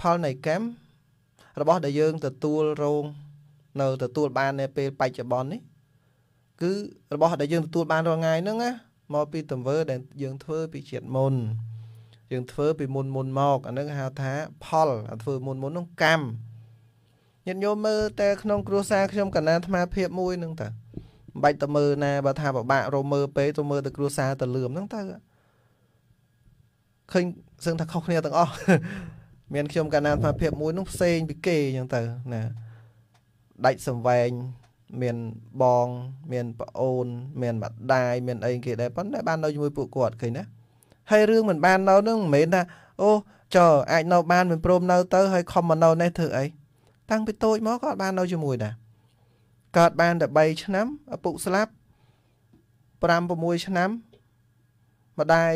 ផលនៃកម្មរបស់ដែលយើងទទួលរងនៅទទួលបាននៅពេលបច្ចុប្បន្ននេះគឺរបស់ដែលយើងទទួលបានរាល់ថ្ងៃហ្នឹងណាមកពីទង្វើដែលយើងធ្វើពីជាតិមុន យើងធ្វើ ពីមុនមុនមកអាហ្នឹងហៅថាផលធ្វើមុនមុនហ្នឹងកម្មញាតិញោមមើលតែក្នុងគ្រួសារខ្ញុំកណ្ណាអាត្មាភាពមួយហ្នឹងតាមិនបាច់ទៅមើលណាបើថាពិបាករមើលពេកទៅមើលទៅគ្រួសារទៅលឿមហ្នឹងទៅឃើញសឹងថាខុសគ្នាទាំងអស់មានខ្ញុំកណ្ណាអាត្មាភាពមួយហ្នឹងផ្សេង ពីគេអញ្ចឹងទៅណាដាច់សំវែងមានបងមានប្អូន មានម្ដាយមានអីគេដែរប៉ុន្តែបាននៅជាមួយពួកគាត់ឃើញណា ហើយរឿងមិនបាននៅនឹងមិនមែនថាអូចុះអាចនៅបានមិនព្រមនៅទៅហើយខំមកនៅនេះធ្វើអីតាំងពីតូចមកក៏អត់បាននៅជាមួយដែរកើតបានតែ3ឆ្នាំឪពុកស្លាប់5 6ឆ្នាំម្ដាយ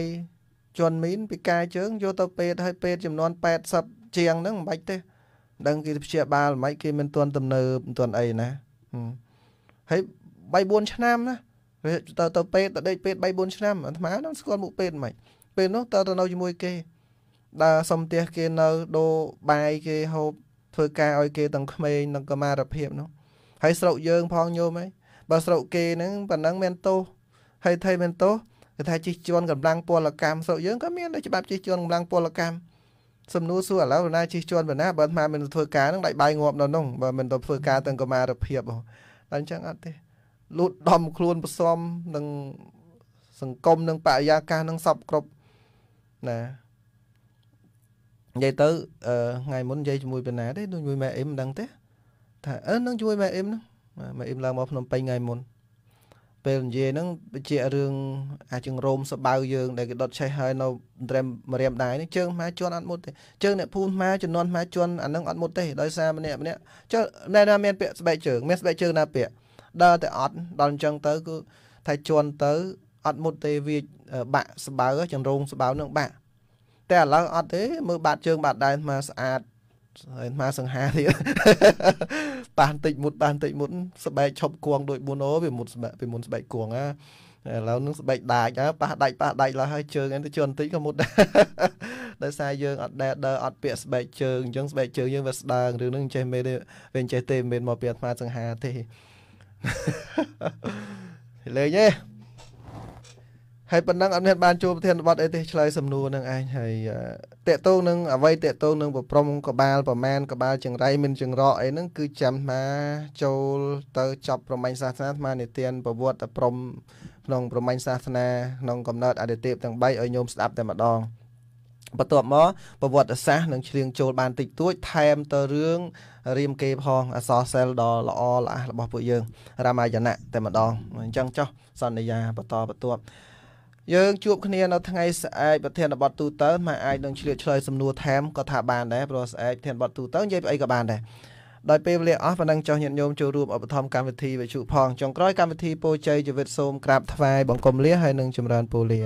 ជន់មីនពីកាយជើងយកទៅពេទ្យហើយពេទ្យចំនួន80ជាងហ្នឹងមិនបាច់ទេដឹងគេព្យាបាលមិនគេមិនទាន់ទំនើបមិនទាន់អីណាហើយ3 4ឆ្នាំណាទៅទៅពេទ្យទៅដេកពេទ្យ3 4ឆ្នាំអាត្មានឹងស្គាល់មុខពេទ្យមិនពេលនោះតើទៅនៅជាមួយគេដើរសុំផ្ទះគេនៅដូរបាយគេហូបធ្វើការឲ្យគេទាំងក្មេងនិងកុមារភាពនោះហើយស្រុកយើងផងញោមអីបើស្រុកគេហ្នឹងប៉ណ្ណឹងមានទោសហើយថៃមានទោសគេថាជិះជាន់កម្លាំងពលកម្មស្រុកយើងក៏មានដូចច្បាប់ជិះជាន់កម្លាំងពលកម្មសំណួរសួរឥឡូវណាជិះជាន់បណ្ណាបើថាមិនធ្វើការហ្នឹងដៃបាយងាប់នៅនោះបើមិនទៅធ្វើការទាំងកុមារភាពហ៎តែអញ្ចឹងអត់ទេលូតដំខ្លួនផ្សំនឹងសង្គមនឹងបរិយាកាសនឹងសពគ្រប់ណានិយាយទៅថ្ងៃមុននិយាយជាមួយប៉ាណាទេដូចមួយម៉ែអ៊ីមមិនដឹងទេថាអឺនឹងជួយម៉ែអ៊ីមហ្នឹងម៉ែអ៊ីមឡើងមកភ្នំពេញថ្ងៃមុនពេលនិយាយហ្នឹងវាជារឿងអាចឹងរោមសបើយើងដែលគេដុតឆេះហើយនៅត្រែមមរៀមដែរហ្នឹងជើងម៉ែជន់អត់មុតទេជើងអ្នកភូមិម៉ែជំនន់ម៉ែជន់អាហ្នឹងអត់មុតទេដោយសារម្នាក់ម្នាក់ចុះណែណាមានពាក់ស្បែកជើងមានស្បែកជើងណាពាក់ដើរតែអត់ដល់អញ្ចឹងទៅគឺថាជន់ទៅអត់មុតទេវាបាក់សបើចឹងរោមសបើហ្នឹងបាក់តែឥឡូវអត់ទេមើលបាតជើងបាតដៃអាត្មាស្អាតអាត្មាសង្ហាទៀតប៉ះបន្តិចមុតប៉ះបន្តិចមុតស្បែកឈប់គួងដូចមុនអូវាមុតស្បែកពីមុនស្បែកគួងណាឥឡូវនឹងស្បែកដាច់ហើយប៉ះដាច់ប៉ះដាច់ឡើយហើយជើងហ្នឹងទៅជន់បន្តិចក៏មុតដែរដោយសារយើងអត់ដែរដើរអត់ពាក់ស្បែកជើងអញ្ចឹងស្បែកជើងយើងវាស្ដើងរឿងហ្នឹងចេះមេទេវាចេះទេមិនមែនមកពីអាត្មាសង្ហាទេលេងទេហើយប៉ុណ្ណឹងអត់មានបានជួបប្រធានបទអីទេឆ្លើយសំណួរនឹងឯងហើយតេតោងនឹងអ្វីតេតោងនឹងប្រព្រំកបាលប្រមាណកបាលចង្រៃមិនចង្រកអីហ្នឹងគឺចាំថាចូលទៅចប់ប្រមាញ់សាសនាអានិទានប្រវត្តិប្រមក្នុងប្រមាញ់សាសនាក្នុងកំណត់អតិទេពទាំង3ឲ្យញោមស្ដាប់តែម្ដងបន្ទាប់មកប្រវត្តិសាស្ត្រនឹងឆ្លៀងចូលបានតិចតួចថែមទៅរឿងរៀមគេផងអសរសិលដ៏ល្អល្អះរបស់ពួកយើងរាមាយណៈតែម្ដងអញ្ចឹងចោះសន្យាបន្តបន្ទាប់យើងជួបគ្នានៅថ្ងៃស្អែកប្រធានបទទូទៅមកអាចនឹងឆ្លៀតឆ្លើយសំណួរថែមក៏ថាបានដែរព្រោះស្អែកប្រធានបទទូទៅនិយាយពីអីក៏បានដែរដោយពេលវេលាអស់ប៉ុណ្ណឹងចុះញាតិញោមចូលរួមឧបត្ថម្ភកម្មវិធីវិទ្យុផងចុងក្រោយកម្មវិធីពោជ័យជីវិតសូមក្រាបថ្វាយបង្គំលាហើយនឹងចម្រើនពូលា